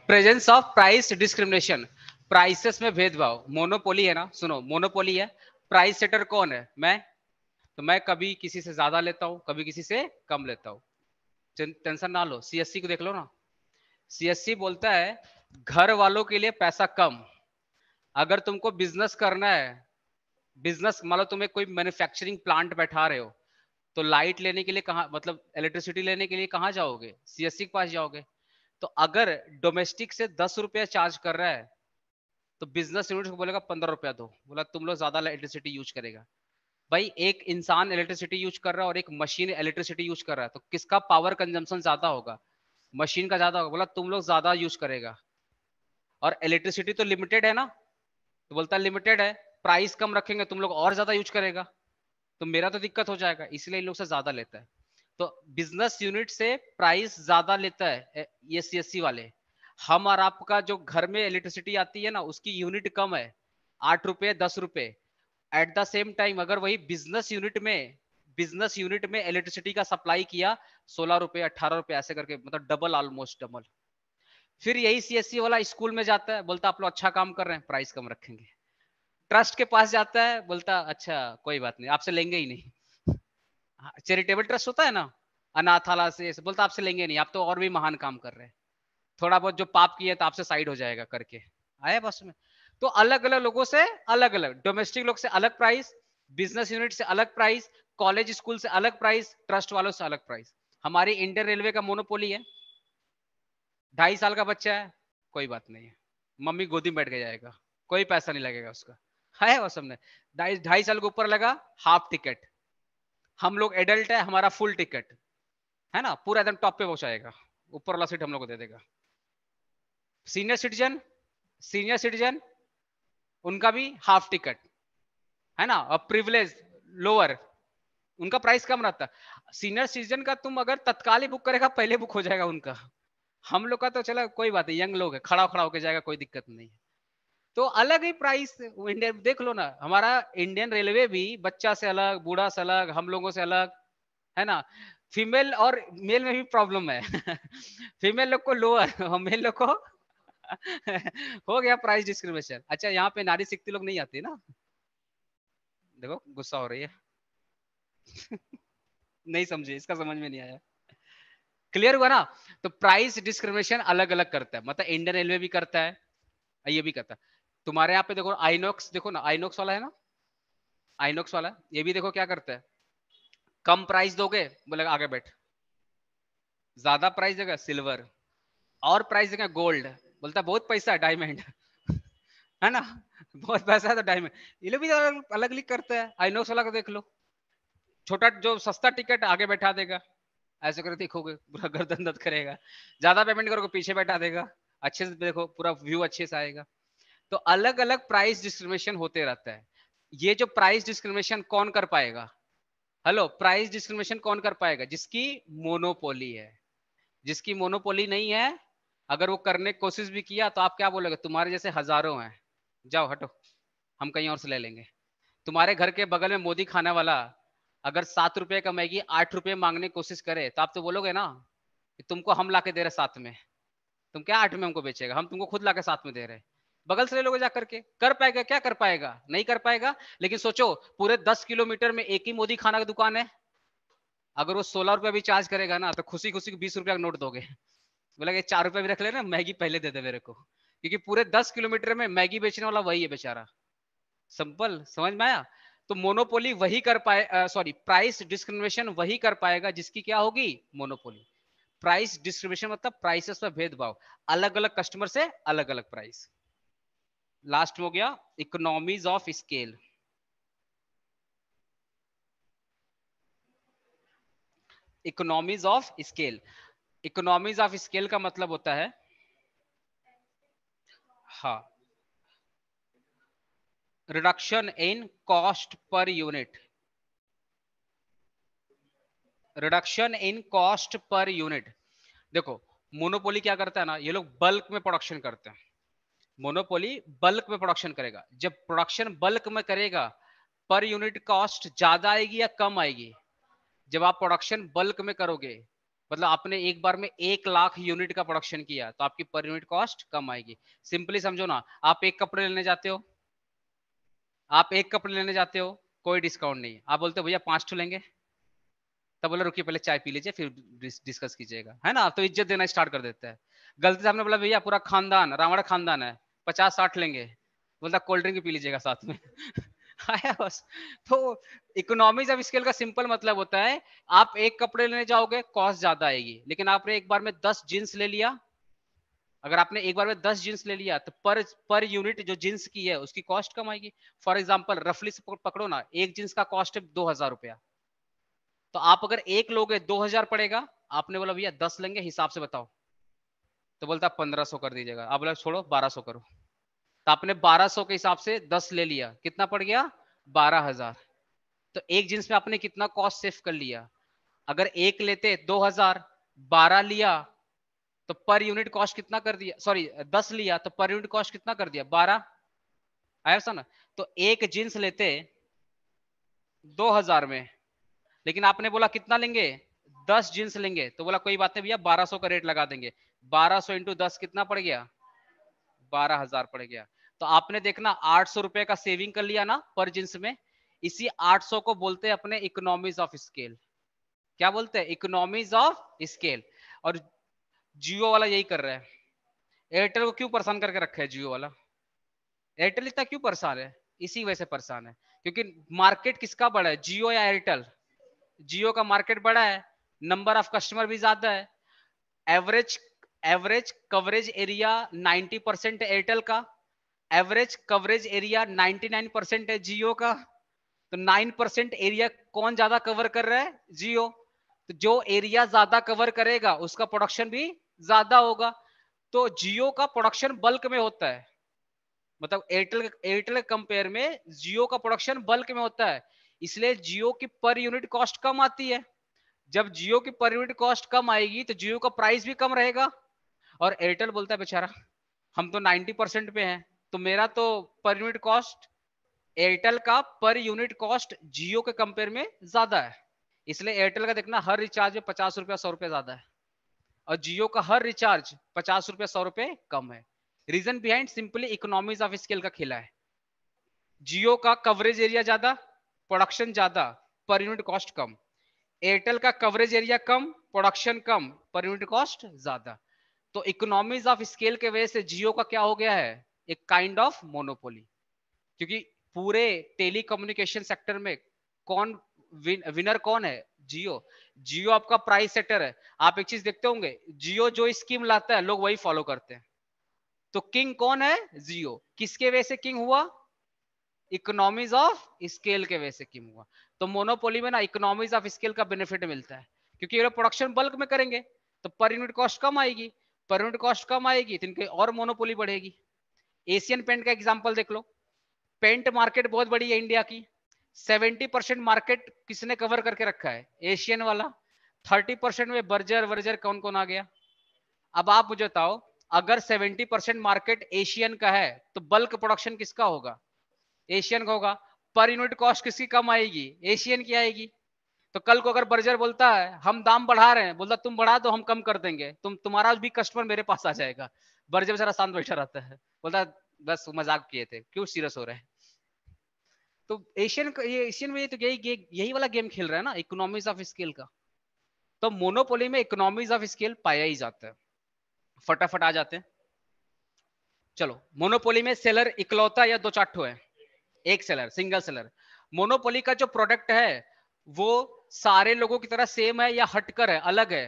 presence of price discrimination prices में भेदभाव मोनोपोली है ना सुनो मोनोपोली है प्राइस सेटर कौन है मैं तो मैं कभी किसी से ज्यादा लेता हूँ कभी किसी से कम लेता हूँ टेंशन ना लो सीएससी को देख लो ना सीएससी बोलता है घर वालों के लिए पैसा कम अगर तुमको बिजनेस करना है बिजनेस मान लो तुम्हें कोई मैन्युफैक्चरिंग प्लांट बैठा रहे हो तो लाइट लेने के लिए कहा मतलब इलेक्ट्रिसिटी लेने के लिए कहाँ जाओगे सीएससी के पास जाओगे तो अगर डोमेस्टिक से दस रुपया चार्ज कर रहा है तो बिजनेस यूनिट को बोलेगा पंद्रह रुपया दो बोला तुम लोग ज्यादा इलेक्ट्रिसिटी यूज करेगा भाई एक इंसान इलेक्ट्रिसिटी यूज कर रहा है और एक मशीन इलेक्ट्रिसिटी यूज कर रहा है तो किसका पावर कंजम्पन ज्यादा होगा मशीन का ज्यादा होगा बोला तुम लोग ज्यादा यूज करेगा और इलेक्ट्रिसिटी तो लिमिटेड है ना तो बोलता लिमिटेड है प्राइस कम रखेंगे तुम लोग और ज्यादा यूज करेगा तो मेरा तो दिक्कत हो जाएगा इसलिए इन लोग से ज्यादा लेता है तो बिजनेस यूनिट से प्राइस ज्यादा लेता है एस वाले हम और आपका जो घर में इलेक्ट्रिसिटी आती है ना उसकी यूनिट कम है आठ रुपये दस रुपये एट द सेम टाइम अगर वही बिजनेस यूनिट में बिजनेस यूनिट में इलेक्ट्रिसिटी का सप्लाई किया सोलह रुपये अट्ठारह रुपये ऐसे करके मतलब डबल ऑलमोस्ट डबल फिर यही सीएससी वाला स्कूल में जाता है बोलता आप लोग अच्छा काम कर रहे हैं प्राइस कम रखेंगे ट्रस्ट के पास जाता है बोलता अच्छा कोई बात नहीं आपसे लेंगे ही नहीं चैरिटेबल हाँ, ट्रस्ट होता है ना अनाथाला से बोलता आपसे लेंगे नहीं आप तो और भी महान काम कर रहे हैं थोड़ा बहुत जो पाप किए तो आपसे साइड हो जाएगा करके आया बस में तो अलग अलग लोगों से अलग अलग डोमेस्टिक लोग से अलग प्राइस बिजनेस यूनिट से अलग प्राइस कॉलेज स्कूल से अलग प्राइस ट्रस्ट वालों से अलग प्राइस हमारी इंडियन रेलवे का मोनोपोली है ढाई साल का बच्चा है कोई बात नहीं है मम्मी गोदी में बैठ के जाएगा कोई पैसा नहीं लगेगा उसका है वो सबने ढाई ढाई साल के ऊपर लगा हाफ टिकट हम लोग एडल्ट है हमारा फुल टिकट है ना पूरा एकदम टॉप पे पहुंचाएगा ऊपर वाला सीट हम लोग को दे देगा सीनियर सिटीजन सीनियर सिटीजन उनका भी हाफ टिकट है ना और प्रिविलेज लोअर उनका प्राइस कम रहता सीनियर सिटीजन का तुम अगर तत्काल ही बुक करेगा पहले बुक हो जाएगा उनका हम लोग का तो चला कोई बात है यंग लोग है खड़ा खड़ा होकर जाएगा कोई दिक्कत नहीं है तो अलग ही प्राइस इंडियन देख लो ना हमारा इंडियन रेलवे भी बच्चा से अलग बूढ़ा से अलग हम लोगों से अलग है ना फीमेल और मेल में भी प्रॉब्लम है फीमेल *laughs* लोग को लोअर और मेल लोग को हो गया प्राइस डिस्क्रिमिनेशन अच्छा यहाँ पे नारी शक्ति लोग नहीं आते ना देखो गुस्सा हो रही है *laughs* नहीं समझे इसका समझ में नहीं आया क्लियर हुआ ना तो प्राइस डिस्क्रिमिनेशन अलग अलग करता है मतलब इंडियन रेलवे भी करता है ये भी करता है तुम्हारे यहाँ पे देखो आइनोक्स देखो ना आइनोक्स वाला है ना आइनोक्स वाला ये भी देखो क्या करता है कम प्राइस दोगे बोले आगे बैठ ज्यादा प्राइस देगा सिल्वर और प्राइस देगा गोल्ड बोलता बहुत पैसा डायमंड *laughs* है ना बहुत पैसा है तो डायमंड ये लोग भी तो अलग अलग करते हैं आइनोक्स वाला का देख लो छोटा जो सस्ता टिकट आगे बैठा देगा ऐसे करके देखोगे पूरा गर्दन दर्द करेगा ज्यादा पेमेंट करोगे पीछे बैठा देगा अच्छे से देखो पूरा व्यू अच्छे से आएगा तो अलग अलग प्राइस डिस्क्रिमिनेशन होते रहता है ये जो प्राइस डिस्क्रिमिनेशन कौन कर पाएगा हेलो प्राइस डिस्क्रिमिनेशन कौन कर पाएगा जिसकी मोनोपोली है जिसकी मोनोपोली नहीं है अगर वो करने की कोशिश भी किया तो आप क्या बोलोगे तुम्हारे जैसे हजारों हैं जाओ हटो हम कहीं और से ले लेंगे तुम्हारे घर के बगल में मोदी खाने वाला अगर सात रुपये का मैगी आठ रुपये मांगने की कोशिश करे तो आप तो बोलोगे ना कि तुमको हम ला के दे रहे साथ में तुम क्या आठ में हमको बेचेगा हम तुमको खुद ला के साथ में दे रहे बगल से ले लोगे जा करके कर पाएगा क्या कर पाएगा नहीं कर पाएगा लेकिन सोचो पूरे दस किलोमीटर में एक ही मोदी खाना की दुकान है अगर वो सोलह रुपया भी चार्ज करेगा ना तो खुशी खुशी बीस रुपया का नोट दोगे बोला कि चार रुपए भी रख लेना मैगी पहले दे दे मेरे को क्योंकि पूरे दस किलोमीटर में मैगी बेचने वाला वही है बेचारा सिंपल समझ में आया तो मोनोपोली वही कर पाए सॉरी प्राइस डिस्क्रिमिनेशन वही कर पाएगा जिसकी क्या होगी मोनोपोली प्राइस डिस्क्रिमिनेशन मतलब प्राइसेस पर भेदभाव अलग अलग कस्टमर से अलग अलग प्राइस लास्ट हो गया economies of scale economies of scale economies of scale का मतलब होता है हा reduction in cost per unit reduction in cost per unit देखो मोनोपोली क्या करता है ना ये लोग बल्क में प्रोडक्शन करते हैं मोनोपोली बल्क में प्रोडक्शन करेगा जब प्रोडक्शन बल्क में करेगा पर यूनिट कॉस्ट ज्यादा आएगी या कम आएगी जब आप प्रोडक्शन बल्क में करोगे मतलब आपने एक बार में एक लाख यूनिट का प्रोडक्शन किया तो आपकी पर यूनिट कॉस्ट कम आएगी सिंपली समझो ना आप एक कपड़े लेने जाते हो आप एक कपड़े लेने जाते हो कोई डिस्काउंट नहीं आप बोलते हो भैया पांच ठो लेंगे तब बोले रुकिए पहले चाय पी लीजिए फिर डिस्कस कीजिएगा है ना तो इज्जत देना स्टार्ट कर देते हैं गलती से हमने बोला भैया पूरा खानदान रावण खानदान है पचास साठ लेंगे बोलता कोल्ड ड्रिंक पी लीजिएगा साथ में दिखाया बस तो इकोनॉमीज ऑफ स्केल का सिंपल मतलब होता है आप एक कपड़े लेने जाओगे कॉस्ट ज्यादा आएगी लेकिन आपने एक बार में दस जींस ले लिया अगर आपने एक बार में दस जींस ले लिया तो पर पर यूनिट जो जींस की है उसकी कॉस्ट कम आएगी फॉर एग्जाम्पल रफली से पकड़ो ना एक जींस का कॉस्ट है दो हजार रुपया तो आप अगर एक लोगे दो हजार पड़ेगा आपने बोला भैया दस लेंगे हिसाब से बताओ तो बोलता पंद्रह सौ कर दीजिएगा आप बोला छोड़ो बारह सौ करो तो आपने 1200 के हिसाब से 10 ले लिया कितना पड़ गया 12000 तो एक जींस में आपने कितना कॉस्ट सेव कर लिया अगर एक लेते 2000 12 लिया तो पर यूनिट कॉस्ट कितना कर दिया सॉरी 10 लिया तो पर यूनिट कॉस्ट कितना कर दिया 12 आया ना तो एक जींस लेते 2000 में लेकिन आपने बोला कितना लेंगे दस जींस लेंगे तो बोला कोई बात नहीं भैया बारह सौ का रेट लगा देंगे बारह सौ इंटू दस कितना पड़ गया बारह हजार पड़ गया तो आपने देखना आठ सौ रुपए का सेविंग कर लिया ना पर जिन्स में इसी आठ सौ को बोलते हैं अपने इकोनॉमीज ऑफ स्केल क्या बोलते हैं इकोनॉमीज ऑफ स्केल और जियो वाला यही कर रहे हैं एयरटेल को क्यों परेशान करके रखे है जियो वाला एयरटेल इतना क्यों परेशान है इसी वजह से परेशान है क्योंकि मार्केट किसका बड़ा है जियो या एयरटेल जियो का मार्केट बड़ा है नंबर ऑफ कस्टमर भी ज्यादा है average average coverage area 90 percent Airtel का एवरेज कवरेज एरिया 99 परसेंट है जियो का तो 9 परसेंट एरिया कौन ज्यादा कवर कर रहा है जियो तो जो एरिया ज्यादा कवर करेगा उसका प्रोडक्शन भी ज्यादा होगा तो जियो का प्रोडक्शन बल्क में होता है मतलब एयरटेल एयरटेल कंपेयर में जियो का प्रोडक्शन बल्क में होता है इसलिए जियो की पर यूनिट कॉस्ट कम आती है जब जियो की पर यूनिट कॉस्ट कम आएगी तो जियो का प्राइस भी कम रहेगा और एयरटेल बोलता है बेचारा हम तो 90 परसेंट पे हैं तो मेरा तो पर यूनिट कॉस्ट एयरटेल का पर यूनिट कॉस्ट जियो के कंपेयर में ज्यादा है इसलिए एयरटेल का देखना हर रिचार्ज में पचास रुपया सौ रुपया ज्यादा है और जियो का हर रिचार्ज पचास रुपया सौ रुपये कम है reason behind simply economies of scale का खेला है जियो का कवरेज एरिया ज्यादा प्रोडक्शन ज्यादा पर यूनिट कॉस्ट कम एयरटेल का कवरेज एरिया कम प्रोडक्शन कम पर यूनिट कॉस्ट ज्यादा तो इकोनॉमीज ऑफ स्केल के वजह से जियो का क्या हो गया है एक काइंड ऑफ मोनोपोली क्योंकि पूरे टेलीकम्युनिकेशन सेक्टर में कौन विन, विनर कौन है जियो जियो आपका प्राइस सेक्टर है आप एक चीज देखते होंगे जियो जो स्कीम लाता है लोग वही फॉलो करते हैं तो किंग कौन है जियो किसके वजह से किंग हुआ इकोनॉमीज ऑफ स्केल के वजह से किंग हुआ तो मोनोपोली में ना इकोनॉमीज ऑफ स्केल का बेनिफिट मिलता है क्योंकि ये प्रोडक्शन बल्क में करेंगे तो पर यूनिट कॉस्ट कम आएगी पर यूनिट कॉस्ट कम आएगी तो इनकी और मोनोपोली बढ़ेगी एशियन पेंट का एग्जाम्पल देख लो पेंट मार्केट बहुत बड़ी है इंडिया की 70 परसेंट मार्केट किसने कवर करके रखा है एशियन वाला 30 परसेंट में बर्जर वर्जर कौन कौन आ गया अब आप मुझे बताओ अगर 70 परसेंट मार्केट एशियन का है तो बल्क प्रोडक्शन किसका होगा एशियन का होगा पर यूनिट कॉस्ट किसकी कम आएगी एशियन की आएगी तो कल को अगर बर्जर बोलता है हम दाम बढ़ा रहे हैं बोलता तुम बढ़ा दो हम कम कर देंगे तुम तुम्हारा भी कस्टमर मेरे पास आ जाएगा बर्जे बेचारा शांत बैठा रहता है बोलता है बस मजाक किए थे क्यों सीरियस हो रहे हैं तो एशियन ये एशियन में तो यही यही वाला गेम खेल रहा है ना इकोनॉमीज ऑफ स्केल का तो मोनोपोली में इकोनॉमीज ऑफ स्केल पाया ही जाता है फटाफट आ जाते हैं चलो मोनोपोली में सेलर इकलौता या दो चाटो है एक सेलर सिंगल सेलर मोनोपोली का जो प्रोडक्ट है वो सारे लोगों की तरह सेम है या हटकर है अलग है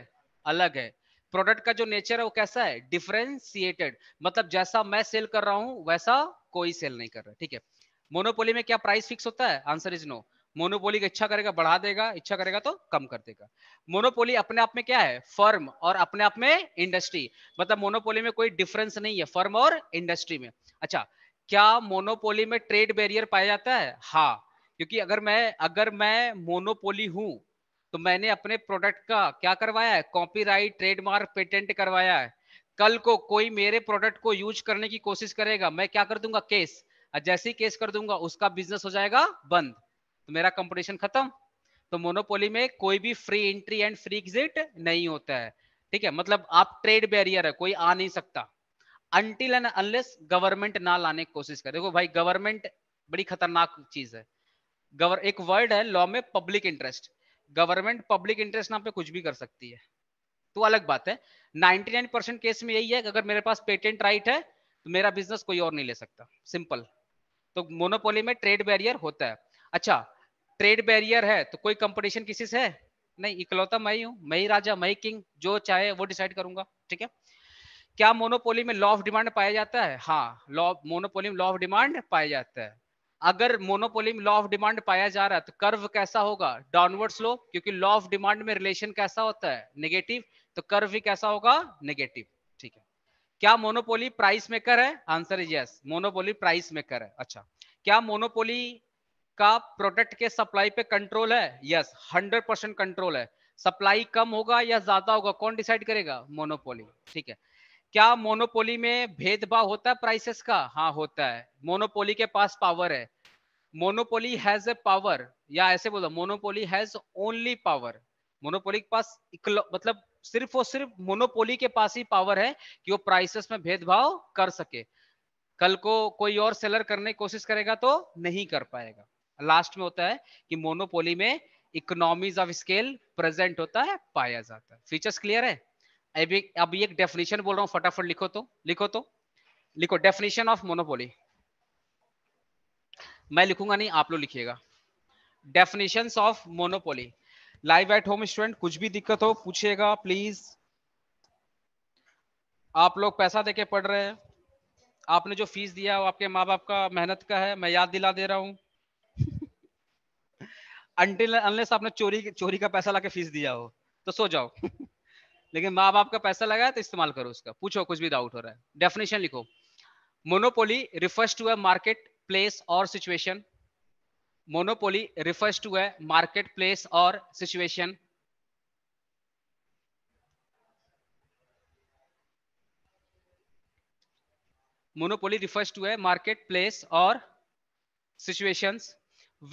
अलग है प्रोडक्ट का जो नेचर है वो कैसा है डिफरेंसिएटेड मतलब जैसा मैं सेल कर रहा हूं वैसा कोई सेल नहीं कर रहा ठीक है मोनोपोली में क्या प्राइस फिक्स होता है आंसर इज नो मोनोपोली इच्छा करेगा बढ़ा देगा इच्छा करेगा तो कम कर देगा मोनोपोली अपने आप में क्या है फर्म और अपने आप में इंडस्ट्री मतलब मोनोपोली में कोई डिफरेंस नहीं है फर्म और इंडस्ट्री में अच्छा क्या मोनोपोली में ट्रेड बैरियर पाया जाता है हाँ क्योंकि अगर मैं अगर मैं मोनोपोली हूं तो मैंने अपने प्रोडक्ट का क्या करवाया है कॉपीराइट ट्रेडमार्क पेटेंट करवाया है कल को कोई मेरे प्रोडक्ट को यूज करने की कोशिश करेगा मैं क्या कर दूंगा केस जैसे ही केस कर दूंगा उसका बिजनेस हो जाएगा बंद तो मेरा कंपटीशन खत्म तो मोनोपोली में कोई भी free entry and free exit नहीं होता है ठीक है मतलब आप ट्रेड बैरियर है कोई आ नहीं सकता अनटिल एंड अनलेस गवर्नमेंट ना लाने की कोशिश करे देखो भाई गवर्नमेंट बड़ी खतरनाक चीज है गवर एक वर्ड है लॉ में public interest government public interest नाम पे कुछ भी कर सकती है तो अलग बात है 99 परसेंट केस में यही है कि अगर मेरे पास पेटेंट राइट है तो मेरा बिजनेस कोई और नहीं ले सकता सिंपल तो मोनोपोली में ट्रेड बैरियर होता है अच्छा ट्रेड बैरियर है तो कोई कंपटीशन किसी से है नहीं इकलौता मैं ही हूँ मैं ही राजा मई किंग जो चाहे वो डिसाइड करूंगा ठीक है क्या मोनोपोली में लॉ ऑफ डिमांड पाया जाता है हाँ लॉ मोनोपोली में लॉ ऑफ डिमांड पाया जाता है अगर मोनोपोली में लॉ ऑफ डिमांड पाया जा रहा है तो कर्व कैसा होगा डाउनवर्ड स्लो क्योंकि लॉ ऑफ डिमांड में रिलेशन कैसा होता है नेगेटिव तो कर्व भी कैसा होगा नेगेटिव ठीक है क्या मोनोपोली प्राइस मेकर है answer is yes monopoly price maker है अच्छा क्या मोनोपोली का प्रोडक्ट के सप्लाई पे कंट्रोल है यस हंड्रेड परसेंट कंट्रोल है सप्लाई कम होगा या ज्यादा होगा कौन डिसाइड करेगा मोनोपोली ठीक है क्या मोनोपोली में भेदभाव होता है प्राइसेस का हाँ होता है मोनोपोली के पास पावर है मोनोपोली हैज ए पावर या ऐसे बोलो monopoly has only power monopoly के पास मतलब सिर्फ और सिर्फ मोनोपोली के पास ही पावर है कि वो प्राइसेस में भेदभाव कर सके कल को कोई और सेलर करने की कोशिश करेगा तो नहीं कर पाएगा लास्ट में होता है कि मोनोपोली में इकोनॉमीज ऑफ स्केल प्रेजेंट होता है पाया जाता है फीचर्स क्लियर है अभी अभी एक डेफिनेशन बोल रहा हूँ फटाफट लिखो तो लिखो तो लिखो डेफिनेशन ऑफ मोनोपोली मैं लिखूंगा नहीं आप लोग लिखिएगा definition of monopoly live at home student कुछ भी दिक्कत हो पूछिएगा प्लीज आप लोग पैसा देके पढ़ रहे हैं आपने जो फीस दिया वो आपके माँ बाप का मेहनत का है मैं याद दिला दे रहा हूं अनलेस *laughs* आपने चोरी चोरी का पैसा लाके फीस दिया हो तो सो जाओ *laughs* लेकिन माँ बाप का पैसा लगाया तो इस्तेमाल करो उसका पूछो कुछ भी डाउट हो रहा है डेफिनेशन लिखो monopoly refers to a market place और situation monopoly refers to a market place और situation monopoly refers to a market place और situations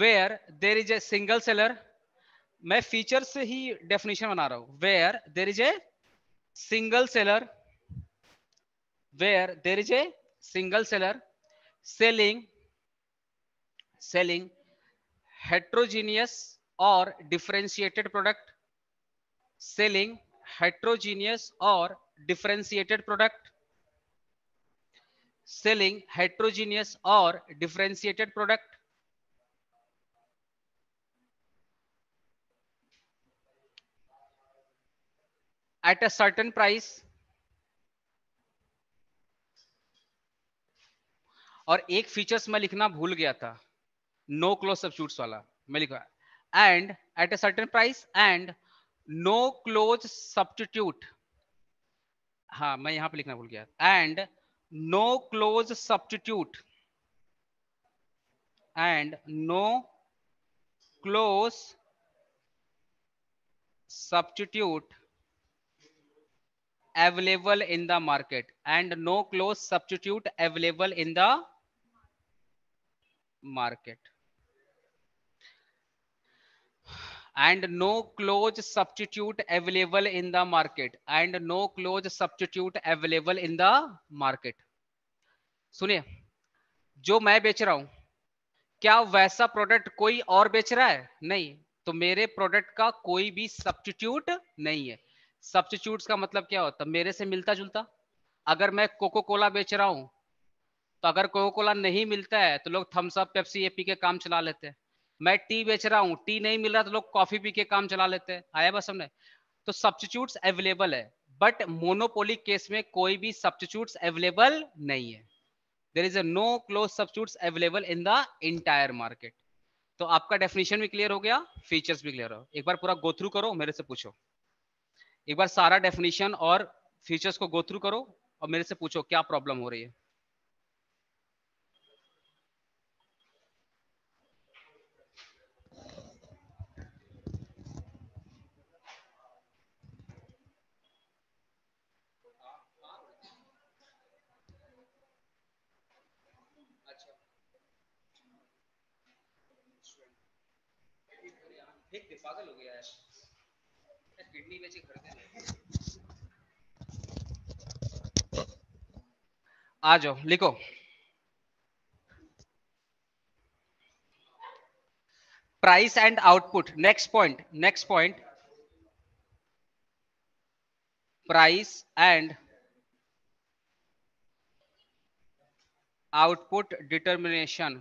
where there is a single seller मैं फीचर से ही डेफिनेशन बना रहा हूं where there is a single seller where there is a single seller selling selling heterogeneous और differentiated product selling heterogeneous और differentiated product selling heterogeneous और differentiated product at a certain price और एक फीचर्स में लिखना भूल गया था नो क्लोज सब्सिट्यूट वाला मैं लिखा and at a certain price and no close substitute हा मैं यहां पे लिखना भूल गया and no close substitute and no close substitute available in the market and no close substitute available in the market and no close substitute available in the market and no close substitute available in the market suniye jo मैं bech raha hu क्या वैसा product कोई और बेच रहा है नहीं तो मेरे प्रोडक्ट का कोई भी सब्सटीट्यूट नहीं है सब्सिट्यूट का मतलब क्या होता मेरे से मिलता जुलता अगर मैं कोको कोला बेच रहा हूँ तो अगर कोको कोला नहीं मिलता है तो लोग थम्सअप पेप्सी ये पी के काम चला लेते हैं मैं टी बेच रहा हूँ टी नहीं मिल रहा तो लोग कॉफी पी के काम चला लेते हैं आया बस हमने तो सब्सिट्यूट अवेलेबल है बट मोनोपोली केस में कोई भी सब्सिट्यूट अवेलेबल नहीं है there is a no close substitute available in the entire market तो आपका डेफिनेशन भी क्लियर हो गया फीचर्स भी क्लियर हो एक बार पूरा गो थ्रू करो मेरे से पूछो एक बार सारा डेफिनेशन और फीचर्स को गो थ्रू करो और मेरे से पूछो क्या प्रॉब्लम हो रही है पागल हो गया है किडनी बेचे घर आ जाओ लिखो price and output next point next point price and output determination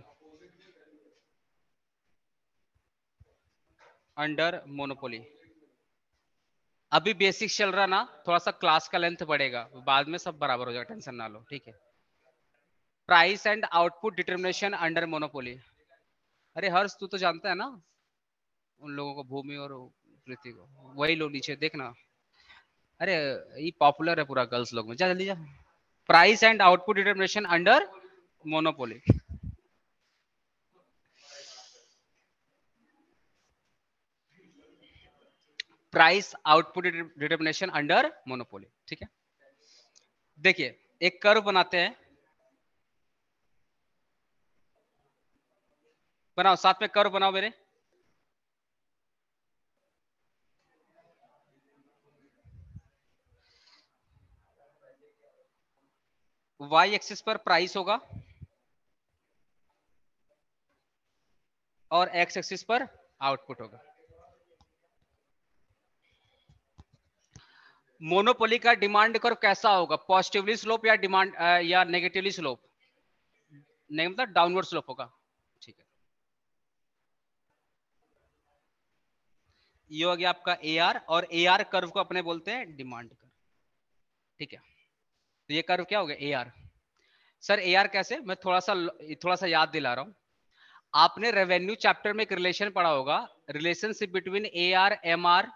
under monopoly अभी बेसिक चल रहा ना थोड़ा सा क्लास का लेंथ बढ़ेगा बाद में सब बराबर हो जाएगा टेंशन ना लो ठीक है price and output determination under monopoly अरे हर्ष तू तो जानता है ना उन लोगों को भूमि और कृति को वही लोग नीचे देखना अरे ये पॉपुलर है पूरा गर्ल्स लोग में जा जल्दी जा price and output determination under monopoly price output determination under monopoly ठीक है देखिए एक कर्व बनाते हैं बनाओ साथ में कर्व बनाओ मेरे वाई एक्सिस पर प्राइस होगा और एक्स एक्सिस पर आउटपुट होगा मोनोपोली का डिमांड कर्व कैसा होगा पॉजिटिवली स्लोप या डिमांड या नेगेटिवली स्लोप नहीं मतलब डाउनवर्ड स्लोप होगा ठीक है ये हो गया आपका ए आर और ए आर कर्व को अपने बोलते हैं डिमांड कर्व ठीक है तो ये कर्व क्या हो गया A R sir A R कैसे मैं थोड़ा सा थोड़ा सा याद दिला रहा हूं आपने रेवेन्यू चैप्टर में एक रिलेशन पढ़ा होगा relationship between A R M R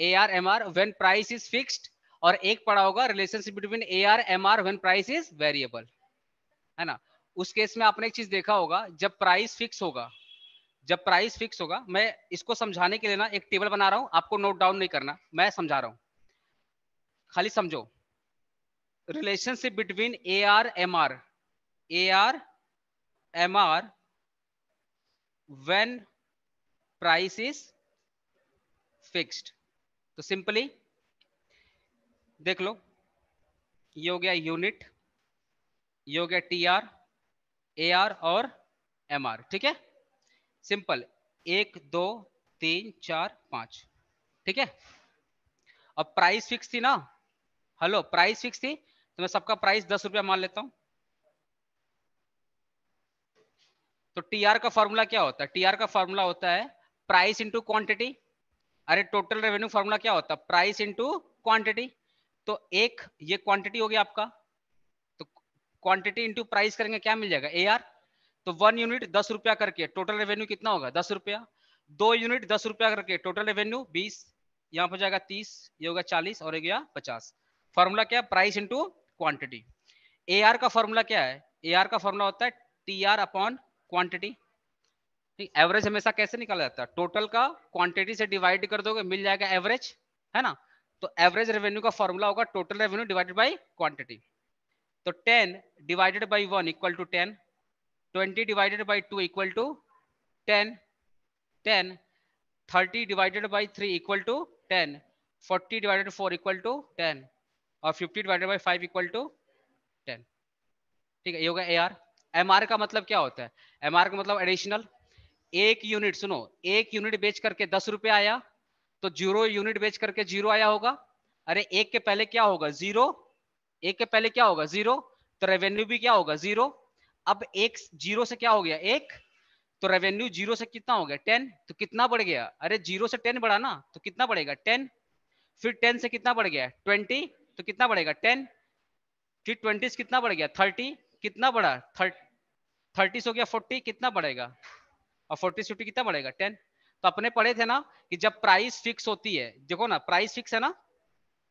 A R M R when price is fix और एक पढ़ा होगा relationship between A R M R when price is variable है ना उस केस में आपने एक चीज देखा होगा जब प्राइस फिक्स होगा जब प्राइस फिक्स होगा मैं इसको समझाने के लिए ना एक टेबल बना रहा हूं आपको नोट डाउन नहीं करना मैं समझा रहा हूं खाली समझो relationship between A R M R A R M R when price is fixed तो सिंपली देख लो ये हो गया यूनिट ये हो गया टी आर ए आर और एम आर ठीक है सिंपल एक दो तीन चार पांच ठीक है अब प्राइस फिक्स थी ना हेलो प्राइस फिक्स थी तो मैं सबका प्राइस दस रुपया मान लेता हूं तो टी आर का फॉर्मूला क्या होता है टी आर का फॉर्मूला होता है प्राइस इंटू क्वांटिटी अरे टोटल रेवेन्यू फॉर्मूला क्या होता है प्राइस इंटू क्वांटिटी तो एक ये क्वांटिटी हो गया आपका तो क्वांटिटी इंटू प्राइस करेंगे क्या मिल जाएगा ए आर तो वन यूनिट दस रुपया करके टोटल रेवेन्यू कितना होगा दस रुपया दो यूनिट दस रुपया करके टोटल रेवेन्यू बीस यहाँ पर जाएगा तीस ये होगा चालीस और ये गया पचास फॉर्मूला क्या price into quantity A R का फॉर्मूला क्या है ए आर का फॉर्मूला होता है T R upon quantity average हमेशा कैसे निकाला जाता है टोटल का क्वांटिटी से डिवाइड कर दोगे मिल जाएगा एवरेज है ना तो एवरेज रेवेन्यू का फॉर्मूला होगा total revenue divided by quantity तो 10 divided by one equal to ten twenty divided by two equal to ten ten thirty divided by three equal to ten forty divided four equal to ten और fifty divided by five equal to ten ठीक है ये होगा ए R M are का मतलब क्या होता है एम आर का मतलब एडिशनल एक यूनिट सुनो एक यूनिट बेच करके दस रुपए आया तो जीरो यूनिट बेच करके जीरो आया होगा अरे एक के पहले क्या होगा जीरो एक के पहले क्या होगा जीरो तो रेवेन्यू भी क्या होगा जीरो अब एक जीरो से क्या हो गया एक तो रेवेन्यू जीरो से कितना हो गया टेन तो कितना बढ़ गया अरे जीरो से टेन बढ़ा ना तो कितना बढ़ेगा टेन फिर टेन से कितना बढ़ गया ट्वेंटी तो कितना बढ़ेगा टेन फिर ट्वेंटी से कितना बढ़ गया थर्टी कितना बढ़ा थर्टी से हो गया फोर्टी कितना बढ़ेगा और फोर्टी सिफ्टी कितना बढ़ेगा टेन तो अपने पढ़े थे ना कि जब प्राइस फिक्स होती है देखो ना प्राइस फिक्स है ना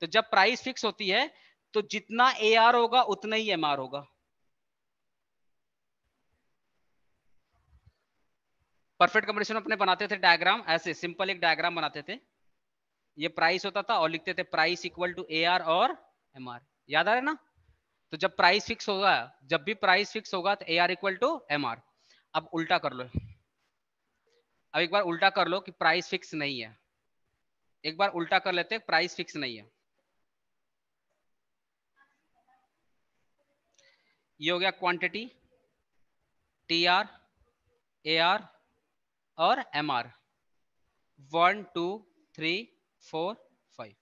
तो जब प्राइस फिक्स होती है तो जितना ए आर होगा उतना ही एम आर होगा परफेक्ट कंपटीशन अपने बनाते थे डायग्राम ऐसे सिंपल एक डायग्राम बनाते थे ये प्राइस होता था और लिखते थे price equal to A R और एम आर याद आ रहा है ना तो जब प्राइस फिक्स होगा जब भी प्राइस फिक्स होगा तो A R equal to M R अब उल्टा कर लो अब एक बार उल्टा कर लो कि प्राइस फिक्स नहीं है एक बार उल्टा कर लेते प्राइस फिक्स नहीं है ये हो गया quantity T R A R और M R one two three four five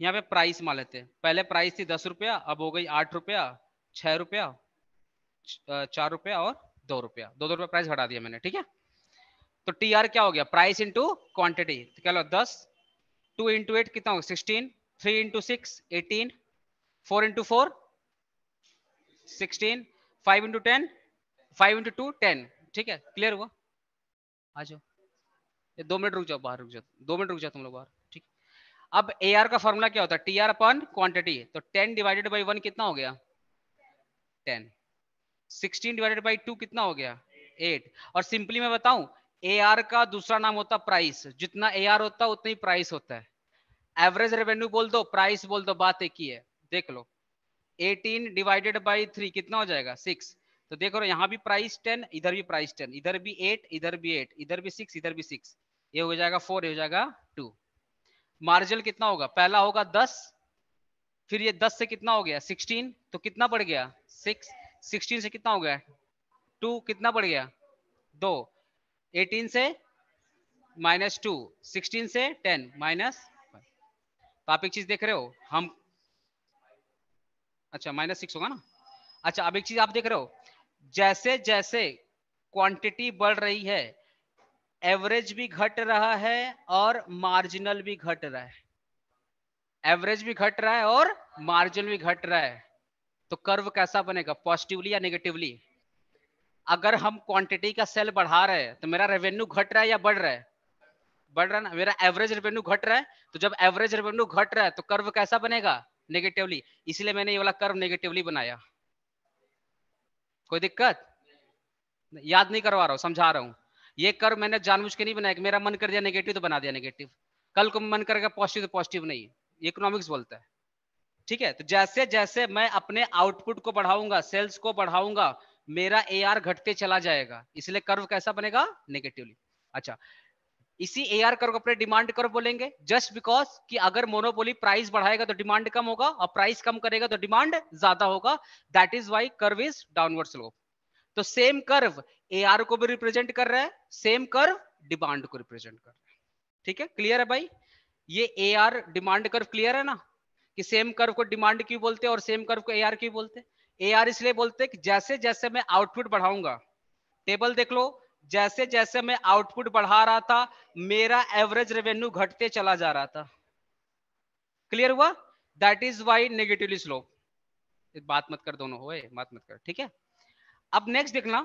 यहाँ पे प्राइस मान लेते हैं पहले प्राइस थी दस रुपया अब हो गई आठ रुपया छह रुपया चार रुपया और दो रुपया दो दो रुपया प्राइस घटा दिया मैंने ठीक है तो टी आर क्या हो गया प्राइस इंटू क्वान्टिटी तो क्या लो दस टू इंटू एट कितना होगा sixteen three into six eighteen four into four sixteen five into ten five into two ten ठीक है क्लियर हुआ आ जाओ ये दो मिनट रुक जाओ बाहर रुक जाओ दो मिनट रुक जाओ तुम लोग बाहर ठीक अब ए आर का फॉर्मूला क्या होता है टी आर अपन क्वान्टिटी तो टेन डिवाइडेड बाई वन कितना हो गया ten sixteen divided by two कितना हो गया एट और सिंपली मैं बताऊं ए आर का दूसरा नाम होता प्राइस जितना ए आर होता है उतना ही प्राइस होता है एवरेज रेवेन्यू बोल दो प्राइस बोल दो बात एक ही है देख लो 18 डिवाइडेड बाई थ्री कितना हो जाएगा सिक्स तो देख रहे यहाँ भी प्राइस टेन इधर भी प्राइस टेन इधर भी एट इधर भी एट इधर भी सिक्स इधर भी सिक्स ये हो जाएगा फोर हो जाएगा टू मार्जिन कितना होगा पहला होगा दस फिर ये दस से कितना हो गया सिक्सटीन तो कितना बढ़ गया सिक्स सिक्सटीन से कितना हो गया टू कितना बढ़ गया दो एटीन से माइनस टू सिक्सटीन से टेन माइनस तो आप एक चीज देख रहे हो हम अच्छा माइनस सिक्स होगा ना अच्छा अब एक चीज आप देख रहे हो जैसे जैसे क्वांटिटी बढ़ रही है एवरेज भी घट रहा है और मार्जिनल भी घट रहा है एवरेज भी घट रहा है और मार्जिन भी घट रहा है तो कर्व कैसा बनेगा पॉजिटिवली या नेगेटिवली अगर हम क्वांटिटी का सेल बढ़ा रहे हैं तो मेरा रेवेन्यू घट रहा है या बढ़ रहा है बढ़ रहा है ना मेरा एवरेज रेवेन्यू घट रहा है तो जब एवरेज रेवेन्यू घट रहा है तो कर्व कैसा बनेगा नेगेटिवली इसलिए मैंने ये वाला कर्व नेगेटिवली बनाया कोई दिक्कत याद नहीं करवा रहा हूँ समझा रहा हूँ ये कर्व मैंने जानबूझ के नहीं बनाया कि मेरा मन कर दिया नेगेटिव तो बना दिया नेगेटिव कल को मन करेगा पॉजिटिव तो पॉजिटिव नहीं इकोनॉमिक्स बोलता है ठीक है तो जैसे जैसे मैं अपने आउटपुट को बढ़ाऊंगा सेल्स को बढ़ाऊंगा मेरा ए आर घटते चला जाएगा इसलिए कर्व कैसा बनेगा नेगेटिवली अच्छा इसी ए आर कर्व अपने डिमांड कर्व बोलेंगे जस्ट बिकॉज कि अगर मोनोपोली प्राइस बढ़ाएगा तो डिमांड कम होगा और प्राइस कम करेगा तो डिमांड ज्यादा होगा that is why curve is downward slope तो सेम कर्व ए आर को भी रिप्रेजेंट कर रहा है सेम कर्व डिमांड को रिप्रेजेंट कर रहा है ठीक है क्लियर है भाई ये A R demand curve clear है ना कि सेम कर्व को डिमांड क्यों बोलते हैं और सेम कर्व को ए आर क्यों बोलते हैं ए आर इसलिए बोलते हैं कि जैसे जैसे मैं आउटपुट बढ़ाऊंगा टेबल देख लो जैसे जैसे मैं आउटपुट बढ़ा रहा था मेरा एवरेज रेवेन्यू घटते चला जा रहा था क्लियर हुआ that is why negatively slope बात मत कर दोनों होए बात मत कर ठीक है अब नेक्स्ट देखना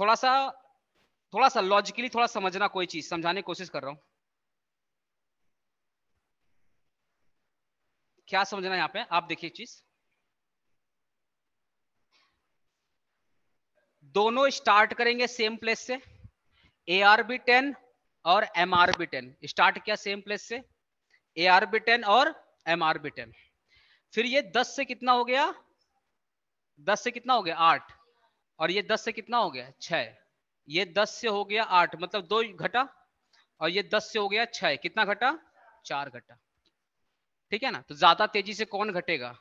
थोड़ा सा थोड़ा सा लॉजिकली थोड़ा समझना कोई चीज समझाने की कोशिश कर रहा हूं क्या समझना यहाँ पे आप देखिए चीज दोनों स्टार्ट करेंगे सेम प्लेस से ए आर बी टेन और M R be ten start किया सेम प्लेस से ए आर बी टेन और एम आर बी टेन फिर ये दस से कितना हो गया दस से कितना हो गया आठ और ये दस से कितना हो गया छ ये दस से हो गया आठ मतलब दो घटा और ये दस से हो गया छ कितना घटा चार घटा ठीक है ना तो ज्यादा तेजी से कौन घटेगा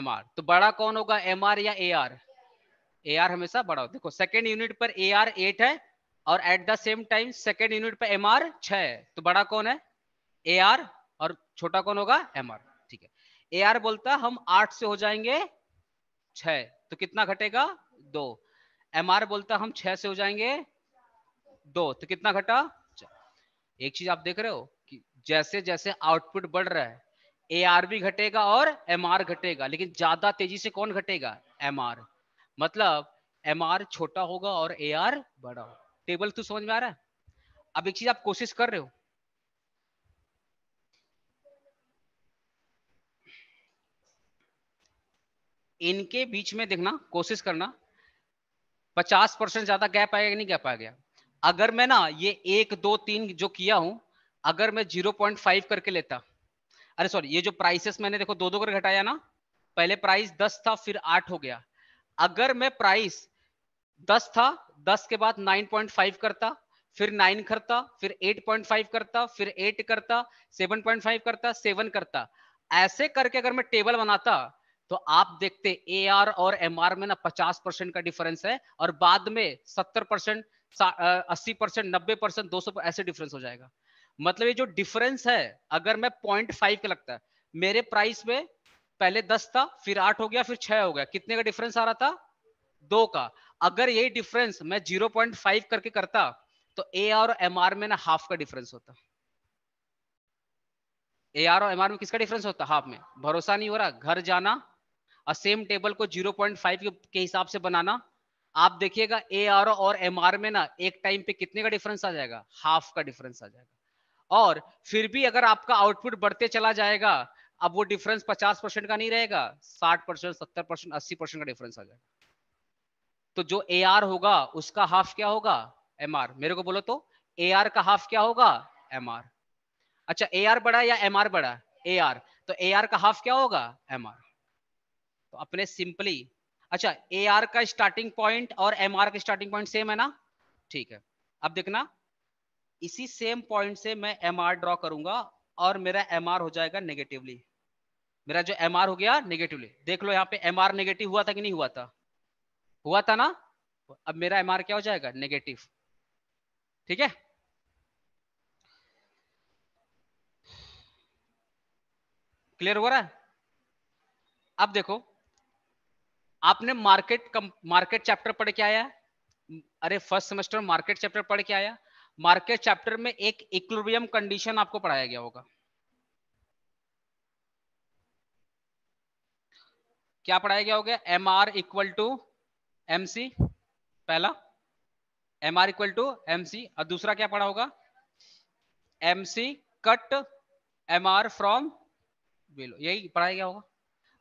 एम आर तो बड़ा कौन होगा एम आर या ए आर ए आर हमेशा बड़ा हो देखो सेकेंड यूनिट पर ए आर एट है और at the same time second unit पर एम आर छ है तो बड़ा कौन है ए आर और छोटा कौन होगा एम आर ठीक है ए आर बोलता हम आठ से हो जाएंगे छ तो कितना घटेगा दो एम आर बोलता हम छह से हो जाएंगे दो तो कितना घटा एक चीज आप देख रहे हो कि जैसे जैसे आउटपुट बढ़ रहा है ए आर भी घटेगा और एम आर घटेगा लेकिन ज्यादा तेजी से कौन घटेगा एम आर मतलब एम छोटा होगा और ए बड़ा होगा टेबल तो समझ में आ रहा है अब एक चीज आप कोशिश कर रहे हो इनके बीच में देखना कोशिश करना 50 परसेंट ज्यादा गैप आया नहीं गैप आ गया अगर मैं ना ये एक दो तीन जो किया हूं अगर मैं 0.5 करके लेता अरे सॉरी ये जो प्राइसेस मैंने देखो दो दो करके घटाया ना पहले प्राइस 10 था फिर 8 हो गया अगर मैं प्राइस दस था दस के बाद 9.5 करता फिर 9 करता फिर 8.5 करता फिर 8 करता 7.5 करता 7 करता ऐसे करके अगर मैं टेबल बनाता तो आप देखते ए आर और एम आर में ना पचास परसेंट का डिफरेंस है और बाद में सत्तर परसेंट अस्सी परसेंट नब्बे परसेंट दो सौ ऐसे डिफरेंस हो जाएगा मतलब ये जो डिफरेंस है अगर मैं पॉइंट फाइव का लगता है मेरे प्राइस में पहले दस था फिर आठ हो गया फिर छह हो गया कितने का डिफरेंस आ रहा था दो का अगर यही डिफरेंस मैं जीरो पॉइंट फाइव करके करता तो ए आर और एम आर में ना हाफ का डिफरेंस होता ए आर और एम आर में किसका डिफरेंस होता हाफ में भरोसा नहीं हो रहा घर जाना और सेम टेबल को जीरो पॉइंट फाइव के हिसाब से बनाना आप देखिएगा ए आर और एम आर में ना एक टाइम पे कितने का डिफरेंस आ जाएगा हाफ का डिफरेंस आ जाएगा और फिर भी अगर आपका आउटपुट बढ़ते चला जाएगा अब वो डिफरेंस 50 परसेंट का नहीं रहेगा 60 परसेंट सत्तर परसेंट अस्सी परसेंट का डिफरेंस आ जाएगा तो जो ए होगा उसका हाफ क्या होगा एम मेरे को बोलो तो ए का हाफ क्या होगा एम अच्छा ए बड़ा या एम बड़ा ए तो ए का हाफ क्या होगा एम तो अपने सिंपली अच्छा ए का स्टार्टिंग पॉइंट और एम का स्टार्टिंग पॉइंट सेम है ना ठीक है अब देखना इसी सेम पॉइंट से मैं एम आर ड्रॉ करूंगा और मेरा एम हो जाएगा नेगेटिवली मेरा जो एम हो गया नेगेटिवली देख लो यहाँ पे एम नेगेटिव हुआ था कि नहीं हुआ था हुआ था ना अब मेरा एम क्या हो जाएगा नेगेटिव ठीक है क्लियर हो रहा है अब देखो आपने मार्केट मार्केट चैप्टर पढ़ के आया अरे फर्स्ट सेमेस्टर मार्केट चैप्टर पढ़ के आया मार्केट चैप्टर में एक इक्विलिब्रियम कंडीशन आपको पढ़ाया गया होगा क्या पढ़ाया गया होगा M R equal to M C पहला M R equal to M C और दूसरा क्या पढ़ा होगा M C cut M R from below यही पढ़ाया गया होगा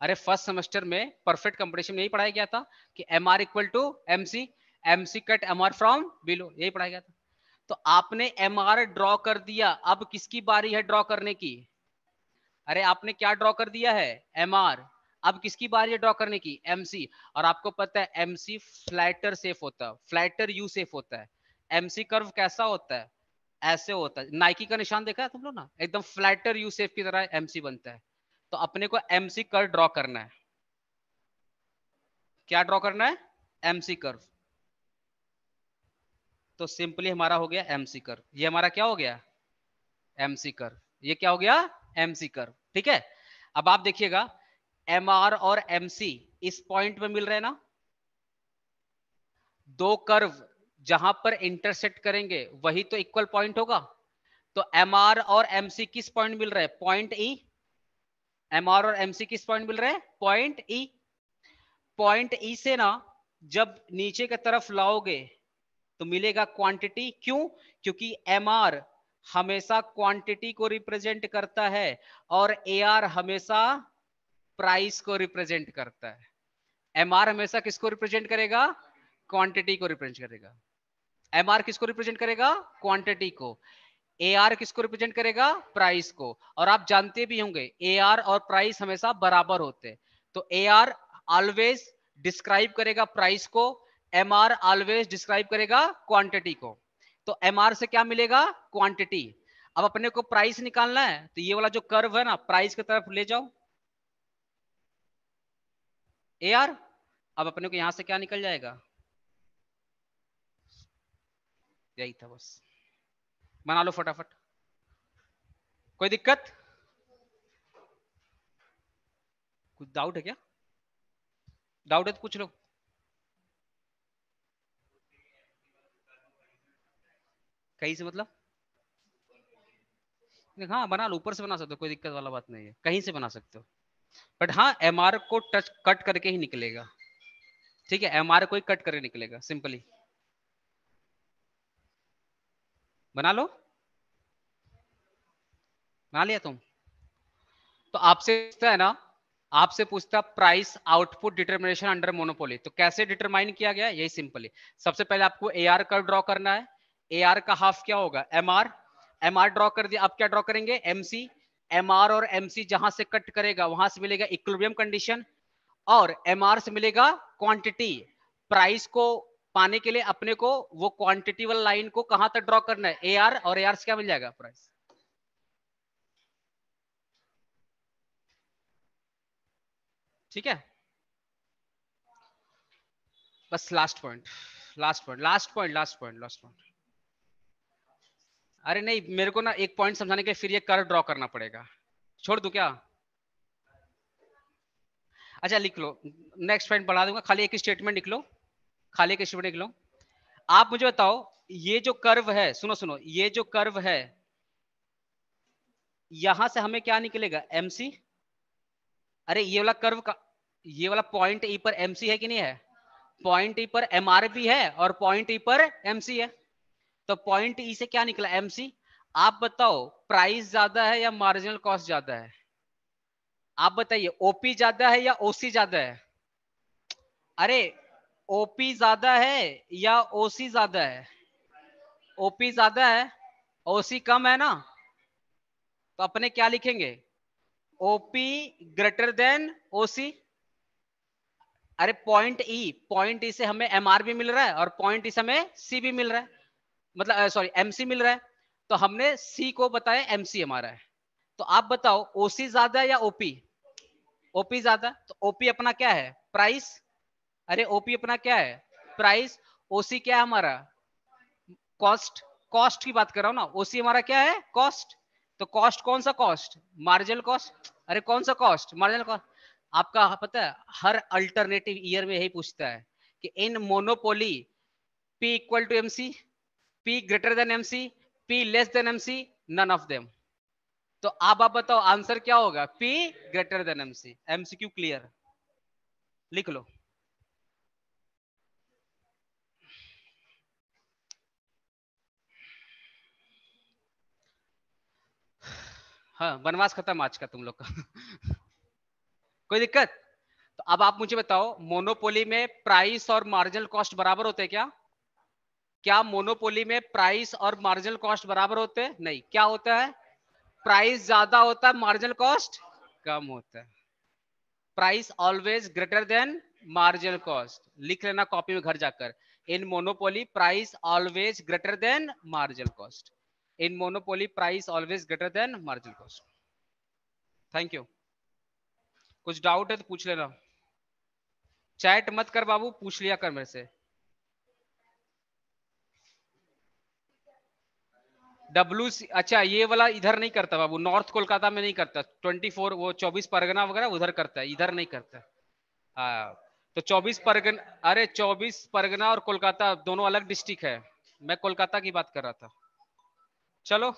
अरे फर्स्ट सेमेस्टर में परफेक्ट कंपटीशन यही पढ़ाया गया था कि M R equal to M C M C cut M R from below यही पढ़ाया गया था तो आपने एम आर ड्रॉ कर दिया अब किसकी बारी है ड्रॉ करने की अरे आपने क्या ड्रॉ कर दिया है एम आर अब किसकी बारी है ड्रॉ करने की एम सी और आपको पता है एम सी फ्लैटर सेफ होता है फ्लैटर यू सेफ होता है एम सी कर्व कैसा होता है ऐसे होता है नाइकी का निशान देखा है तुम लोग ना एकदम फ्लैटर यू सेफ की तरह एम सी बनता है तो अपने को एम सी कर्व ड्रॉ करना है क्या ड्रॉ करना है एम सी कर्व तो सिंपली हमारा हो गया एमसी कर ये हमारा क्या हो गया एमसी कर ये क्या हो गया एमसी कर ठीक है अब आप देखिएगा एम और एम इस पॉइंट में मिल रहे ना दो कर्व जहां पर इंटरसेक्ट करेंगे वही तो इक्वल पॉइंट होगा तो एम और एम किस पॉइंट मिल रहा है पॉइंट ई एम और एम किस पॉइंट मिल रहा है पॉइंट ई पॉइंट ई से ना जब नीचे की तरफ लाओगे तो मिलेगा क्वांटिटी क्यों क्योंकि एम हमेशा क्वांटिटी को रिप्रेजेंट करता है और ए हमेशा प्राइस को रिप्रेजेंट करता है एम हमेशा किसको रिप्रेजेंट करेगा क्वांटिटी को रिप्रेजेंट करेगा एम किसको रिप्रेजेंट करेगा क्वांटिटी को ए किसको रिप्रेजेंट करेगा प्राइस को और आप जानते भी होंगे ए और प्राइस हमेशा बराबर होते हैं तो ए ऑलवेज डिस्क्राइब करेगा प्राइस को एम आर ऑलवेज डिस्क्राइब करेगा क्वांटिटी को तो एम आर से क्या मिलेगा क्वांटिटी अब अपने को प्राइस निकालना है तो ये वाला जो कर्व है ना प्राइस की तरफ ले जाओ ए आर अब अपने को यहां से क्या निकल जाएगा यही था बस बना लो फटाफट कोई दिक्कत कुछ डाउट है क्या डाउट है तो पूछ लो कहीं से मतलब हाँ बना लो ऊपर से बना सकते हो कोई दिक्कत वाला बात नहीं है कहीं से बना सकते हो बट हाँ एम को टच कट करके ही निकलेगा ठीक है एम को ही कट करके निकलेगा सिंपली बना लो बना लिया तुम तो आपसे पूछता है ना आपसे पूछता price output determination under monopoly तो कैसे डिटरमाइन किया गया यही सिंपली सबसे पहले आपको ए आर ड्रॉ करना है ए आर का हाफ क्या होगा M R M R draw कर दिया आप क्या ड्रॉ करेंगे एम सी एम आर और एम सी जहां से कट करेगा वहां से मिलेगा इक्वेबियम कंडीशन और एम आर से मिलेगा क्वांटिटी प्राइस को पाने के लिए अपने को वो क्वांटिटी वाला लाइन को कहां तक ड्रॉ करना है ए आर और ए आर से क्या मिल जाएगा प्राइस ठीक है बस last point last point last point last point last point अरे नहीं मेरे को ना एक पॉइंट समझाने के लिए फिर ये कर ड्रॉ करना पड़ेगा छोड़ दू क्या अच्छा लिख लो नेक्स्ट पॉइंट बढ़ा दूंगा खाली एक स्टेटमेंट लिख लो खाली एक स्टेटमेंट लिख लो आप मुझे बताओ ये जो कर्व है सुनो सुनो ये जो कर्व है यहां से हमें क्या निकलेगा एमसी अरे ये वाला कर्व का ये वाला पॉइंट ई e पर एमसी है कि नहीं है पॉइंट ई e पर आर भी है और पॉइंट ई e पर एमसी है तो पॉइंट ई e से क्या निकला एमसी आप बताओ प्राइस ज्यादा है या मार्जिनल कॉस्ट ज्यादा है आप बताइए ओपी ज्यादा है या ओसी ज्यादा है अरे ओपी ज्यादा है या ओसी ज्यादा है ओपी ज्यादा है ओसी कम है ना तो अपने क्या लिखेंगे ओपी ग्रेटर देन ओसी अरे पॉइंट ई पॉइंट ई से हमें एमआर भी मिल रहा है और पॉइंट ई e से हमें सी भी मिल रहा है मतलब सॉरी एमसी मिल रहा है तो हमने सी को बताया एमसी हमारा है तो आप बताओ ओसी ज्यादा या ओपी ओपी ज्यादा तो ओपी अपना क्या है प्राइस अरे ओपी अपना क्या है प्राइस ओसी क्या है हमारा कॉस्ट कॉस्ट की बात कर रहा हूं ना ओसी हमारा क्या है कॉस्ट तो कॉस्ट कौन सा कॉस्ट मार्जिनल कॉस्ट अरे कौन सा कॉस्ट मार्जिनल कॉस्ट आपका पता है हर अल्टरनेटिव ईयर में यही पूछता है कि in monopoly P equal to MC P greater than MC, P less than MC, none of them तो आप आप बताओ आंसर क्या होगा P greater than MC, MCQ clear लिख लो हाँ बनवास खत्म आज का तुम लोग का कोई दिक्कत तो अब आप मुझे बताओ मोनोपोली में प्राइस और मार्जिनल कॉस्ट बराबर होते हैं क्या क्या मोनोपोली में प्राइस और मार्जिनल कॉस्ट बराबर होते हैं नहीं क्या होता है प्राइस ज्यादा होता है मार्जिनल कॉस्ट कम होता है price always greater than marginal cost लिख लेना कॉपी में घर जाकर in monopoly price always greater than marginal cost in monopoly price always greater than marginal cost thank you कुछ डाउट है तो पूछ लेना चैट मत कर बाबू पूछ लिया कर मेरे से डब्ल्यू अच्छा ये वाला इधर नहीं करता बाबू नॉर्थ कोलकाता में नहीं करता ट्वेंटी फोर वो चौबीस परगना वगैरह उधर करता है इधर नहीं करता आ, हाँ, तो 24 परगना अरे चौबीस परगना और कोलकाता दोनों अलग डिस्ट्रिक्ट है मैं कोलकाता की बात कर रहा था चलो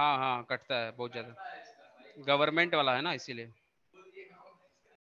हाँ हाँ कटता है बहुत ज्यादा गवर्नमेंट वाला है ना इसीलिए